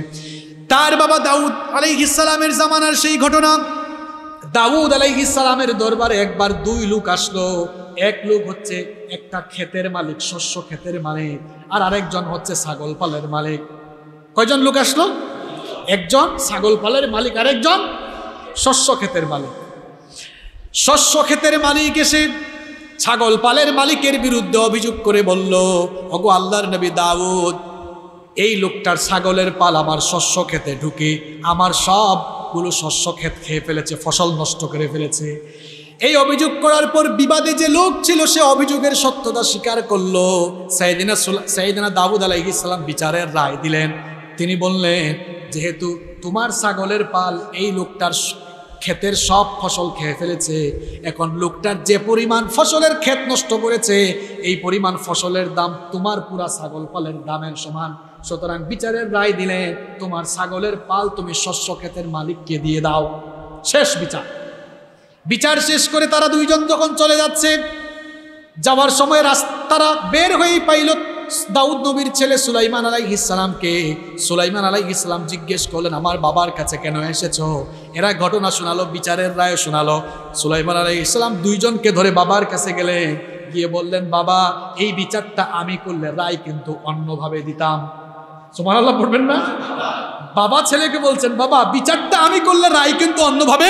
তার বাবা দাউদ আলাই ইসালামের জামানার সেই ঘটনা দাউদ আলাই ইসালামের দরবারে একবার দুই লোক আসলো এক লোক হচ্ছে একটা ক্ষেতের মালিক শস্য ক্ষেতের মালিক আর আরেকজন হচ্ছে ছাগল পালের মালিক কয়জন লোক আসলো একজন ছাগল পালের মালিক আরেকজন শস্য ক্ষেতের মালিক শস্য ক্ষেতের মালিক এসে ছাগল পালের মালিকের বিরুদ্ধে অভিযোগ করে বলল অগো আল্লাহর নবী দাউদ এই লোকটার ছাগলের পাল আমার শস্য খেতে ঢুকে আমার সবগুলো শস্য ক্ষেত খেয়ে ফেলেছে ফসল নষ্ট করে ফেলেছে এই অভিযোগ করার পর বিবাদে যে লোক ছিল সে অভিযোগের সত্যতা স্বীকার করল সাইদিনা সাইদিনা দাউদ আলাহ ইসলাম বিচারের রায় দিলেন তিনি বললেন যেহেতু তোমার ছাগলের পাল এই লোকটার ক্ষেতের সব ফসল খেয়ে ফেলেছে এখন লোকটার যে পরিমাণ ফসলের ক্ষেত নষ্ট করেছে এই পরিমাণ ফসলের দাম তোমার পুরা ছাগল পালের দামের সমান সুতরাং বিচারের রায় দিলে তোমার ছাগলের পাল তুমি শস্য ক্ষেতের মালিককে দিয়ে দাও শেষ বিচার বিচার শেষ করে তারা দুইজন যখন চলে যাচ্ছে যাওয়ার সময় রাস্তারা বের হয়েই পাইল দাউদ নবীর ছেলে সুলাইমান আলাই ইসলামকে সুলাইমান আলাই ইসলাম জিজ্ঞেস করলেন আমার বাবার কাছে কেন এসেছ এরা ঘটনা শোনালো বিচারের রায় শোনালো সুলাইমান আলাই ইসলাম দুইজনকে ধরে বাবার কাছে গেলে গিয়ে বললেন বাবা এই বিচারটা আমি করলে রায় কিন্তু অন্যভাবে দিতাম সোমান আল্লাহ পড়বেন না বাবা ছেলেকে বলছেন বাবা বিচারটা আমি করলে রায় কিন্তু অন্যভাবে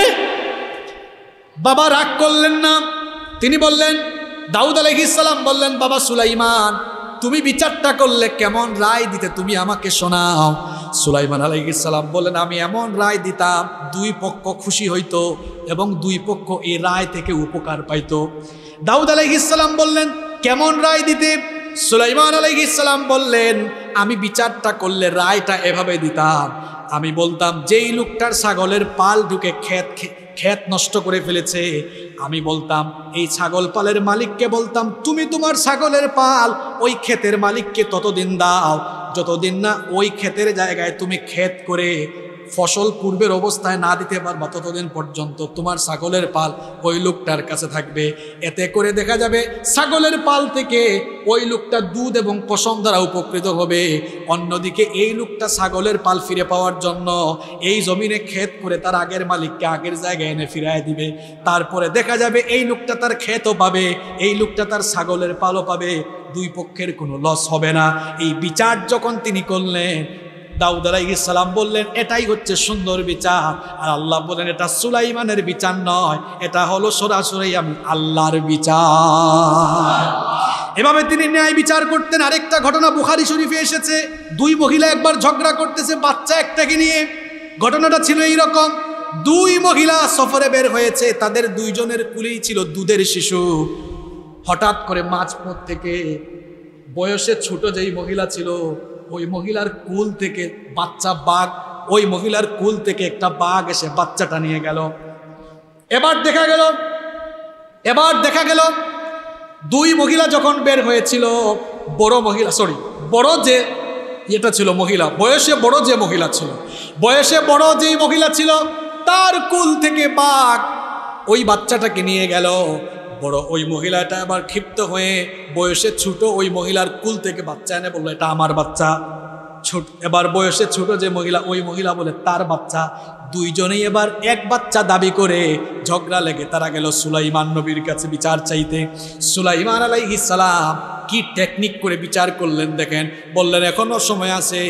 বাবা রাগ করলেন না তিনি বললেন দাউদ আলহিসাল্লাম বললেন বাবা সুলাইমান তুমি বিচারটা করলে কেমন রায় দিতে তুমি আমাকে শোনাও সুলাইমান আলাইসালাম বললেন আমি এমন রায় দিতাম দুই পক্ষ খুশি হইতো এবং দুই পক্ষ এই রায় থেকে উপকার পাইত দাউদ আলাইসালাম বললেন কেমন রায় দিতে সুলাইমান ইসলাম বললেন আমি বিচারটা করলে রায়টা এভাবে দিতাম আমি বলতাম যেই লোকটার ছাগলের পাল ঢুকে ক্ষেত ক্ষেত নষ্ট করে ফেলেছে আমি বলতাম এই ছাগল পালের মালিককে বলতাম তুমি তোমার ছাগলের পাল ওই ক্ষেতের মালিককে ততদিন দাও যতদিন না ওই ক্ষেতের জায়গায় তুমি ক্ষেত করে ফসল পূর্বের অবস্থায় না দিতে পারবা ততদিন পর্যন্ত তোমার ছাগলের পাল ওই লোকটার কাছে থাকবে এতে করে দেখা যাবে ছাগলের পাল থেকে ওই লোকটা দুধ এবং পশম দ্বারা উপকৃত হবে অন্যদিকে এই লোকটা ছাগলের পাল ফিরে পাওয়ার জন্য এই জমিনে ক্ষেত করে তার আগের মালিককে আগের জায়গায় এনে ফিরায় দিবে তারপরে দেখা যাবে এই লোকটা তার ক্ষেতও পাবে এই লোকটা তার ছাগলের পালও পাবে দুই পক্ষের কোনো লস হবে না এই বিচার যখন তিনি করলেন দাউদ সালাম বললেন এটাই হচ্ছে সুন্দর বিচার আর আল্লাহ বলেন এটা সুলাইমানের বিচার নয় এটা হলো সরাসরি আমি আল্লাহর বিচার এভাবে তিনি ন্যায় বিচার করতেন আরেকটা ঘটনা বুখারি শরীফে এসেছে দুই মহিলা একবার ঝগড়া করতেছে বাচ্চা একটাকে নিয়ে ঘটনাটা ছিল এই রকম দুই মহিলা সফরে বের হয়েছে তাদের দুইজনের কুলেই ছিল দুধের শিশু হঠাৎ করে মাঝপথ থেকে বয়সে ছোট যেই মহিলা ছিল ওই মহিলার কুল থেকে বাচ্চা বাঘ ওই মহিলার কুল থেকে একটা বাঘ এসে বাচ্চাটা নিয়ে গেল এবার দেখা গেল এবার দেখা গেল দুই মহিলা যখন বের হয়েছিল বড় মহিলা সরি বড় যে এটা ছিল মহিলা বয়সে বড় যে মহিলা ছিল বয়সে বড় যেই মহিলা ছিল তার কুল থেকে বাঘ ওই বাচ্চাটাকে নিয়ে গেল বড় ওই মহিলাটা আবার ক্ষিপ্ত হয়ে বয়সে ছোট ওই মহিলার কুল থেকে বাচ্চা এনে বললো এটা আমার বাচ্চা ছোট এবার বয়সে ছোট যে মহিলা ওই মহিলা বলে তার বাচ্চা দুইজনেই এবার এক বাচ্চা দাবি করে ঝগড়া লেগে তারা গেল সুলাইমান নবীর কাছে বিচার চাইতে সুলাইমান আলাইহিস সালাম কি টেকনিক করে বিচার করলেন দেখেন বললেন এখনও সময় আছে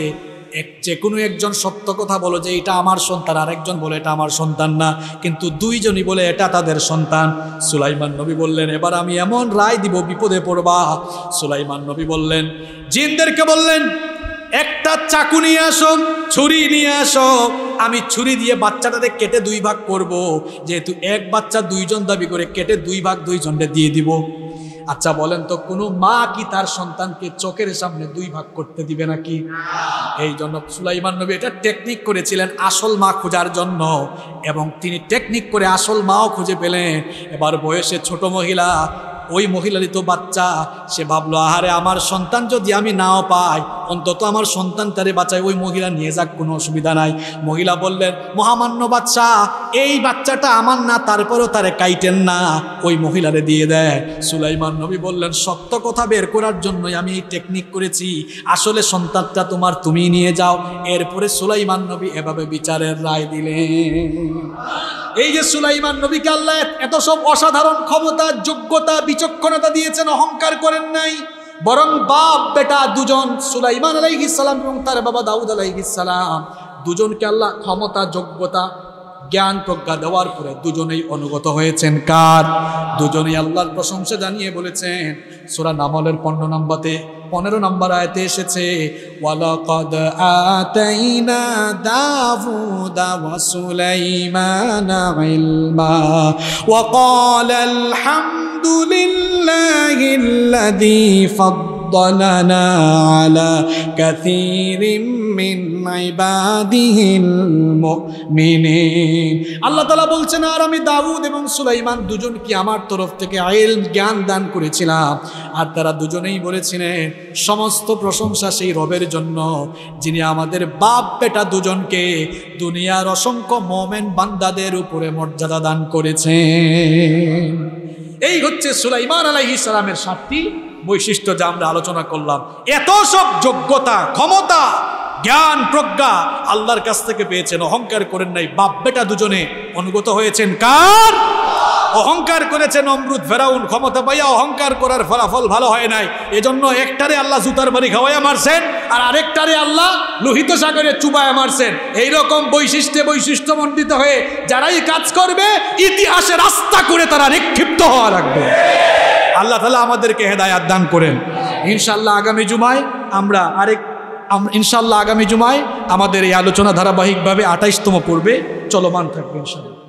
এক যে কোনো একজন সত্য কথা বলো যে এটা আমার সন্তান আরেকজন বলে এটা আমার সন্তান না কিন্তু দুইজনই বলে এটা তাদের সন্তান সুলাইমান নবী বললেন এবার আমি এমন রায় দিব বিপদে পড়বা সুলাইমান নবী বললেন জিনদেরকে বললেন একটা চাকু নিয়ে আসো ছুরি নিয়ে আসো আমি ছুরি দিয়ে বাচ্চাটাকে কেটে দুই ভাগ করব যেহেতু এক বাচ্চা দুইজন দাবি করে কেটে দুই ভাগ দুইজনকে দিয়ে দিব আচ্ছা বলেন তো কোনো মা কি তার সন্তানকে চোখের সামনে দুই ভাগ করতে দিবে নাকি এই জন্য সুলাইমান নবী এটা টেকনিক করেছিলেন আসল মা খোঁজার জন্য এবং তিনি টেকনিক করে আসল মাও খুঁজে পেলেন এবার বয়সে ছোট মহিলা ওই মহিলারই তো বাচ্চা সে ভাবলো আহারে আমার সন্তান যদি আমি নাও পাই অন্তত আমার সন্তান তারে বাঁচায় ওই মহিলা নিয়ে যাক কোনো অসুবিধা নাই মহিলা বললেন মহামান্য বাচ্চা এই বাচ্চাটা আমার না তারপরেও তারে কাইটেন না ওই মহিলারে দিয়ে দেয় সুলাইমান নবী বললেন সত্য কথা বের করার জন্যই আমি এই টেকনিক করেছি আসলে সন্তানটা তোমার তুমি নিয়ে যাও এরপরে সুলাইমান নবী এভাবে বিচারের রায় দিলেন এই যে সুলাইমান নবীকে আল্লাহ এত সব অসাধারণ ক্ষমতা যোগ্যতা বিচক্ষণতা দিয়েছেন অহংকার করেন নাই বরং বাপ বেটা দুজন সুলাইমান আলাইহিসালাম এবং তার বাবা দাউদ সালাম দুজনকে আল্লাহ ক্ষমতা যোগ্যতা জ্ঞান প্রজ্ঞা দেওয়ার পরে দুজনেই অনুগত হয়েছেন কার দুজনেই আল্লাহর প্রশংসা জানিয়ে বলেছেন সুরা নামলের পণ্য নম্বরতে পনেরো নম্বর আয়তে এসেছে ওয়ালাকদ আতাইনা দাউদা ওয়া সুলাইমানা ইলমা ওয়া ক্বালা فضلنا على كثير من عباده المؤمنين আল্লাহ তাআলা বলছেন আর আমি দাউদ এবং সুলাইমান দুজনকে আমার তরফ থেকে আইল জ্ঞান দান করেছিলাম আর তারা দুজনেই বলেছিলেন সমস্ত প্রশংসা সেই রবের জন্য যিনি আমাদের বাপ বেটা দুজনকে দুনিয়ার অসংখ্য মোমেন বান্দাদের উপরে মর্যাদা দান করেছেন এই হচ্ছে সুলাইমান আলাইহিস সালামের সাতটি বৈশিষ্ট্য যা আমরা আলোচনা করলাম এত সব যোগ্যতা ক্ষমতা জ্ঞান প্রজ্ঞা আল্লাহর কাছ থেকে পেয়েছেন অহংকার করেন নাই বাপ বেটা দুজনে অনুগত হয়েছেন কার অহংকার করেছেন অমৃত ফেরাউন ক্ষমতা পাইয়া অহংকার করার ফলাফল ভালো হয় নাই এজন্য একটারে আল্লাহ জুতার বাড়ি খাওয়াইয়া মারছেন আর আরেকটারে আল্লাহ লোহিত সাগরে চুবায়া মারছেন এইরকম বৈশিষ্ট্যে বৈশিষ্ট্যমণ্ডিত হয়ে যারাই কাজ করবে ইতিহাসে রাস্তা করে তারা নিক্ষিপ্ত হওয়া লাগবে আল্লাহ তালা আমাদেরকে হেদায়াত দান করেন ইনশাল্লাহ আগামী জুমায় আমরা আরেক ইনশাল্লাহ আগামী জুমায় আমাদের এই আলোচনা ধারাবাহিকভাবে আঠাইশতম পর্বে চলমান থাকবে ইনশাল্লাহ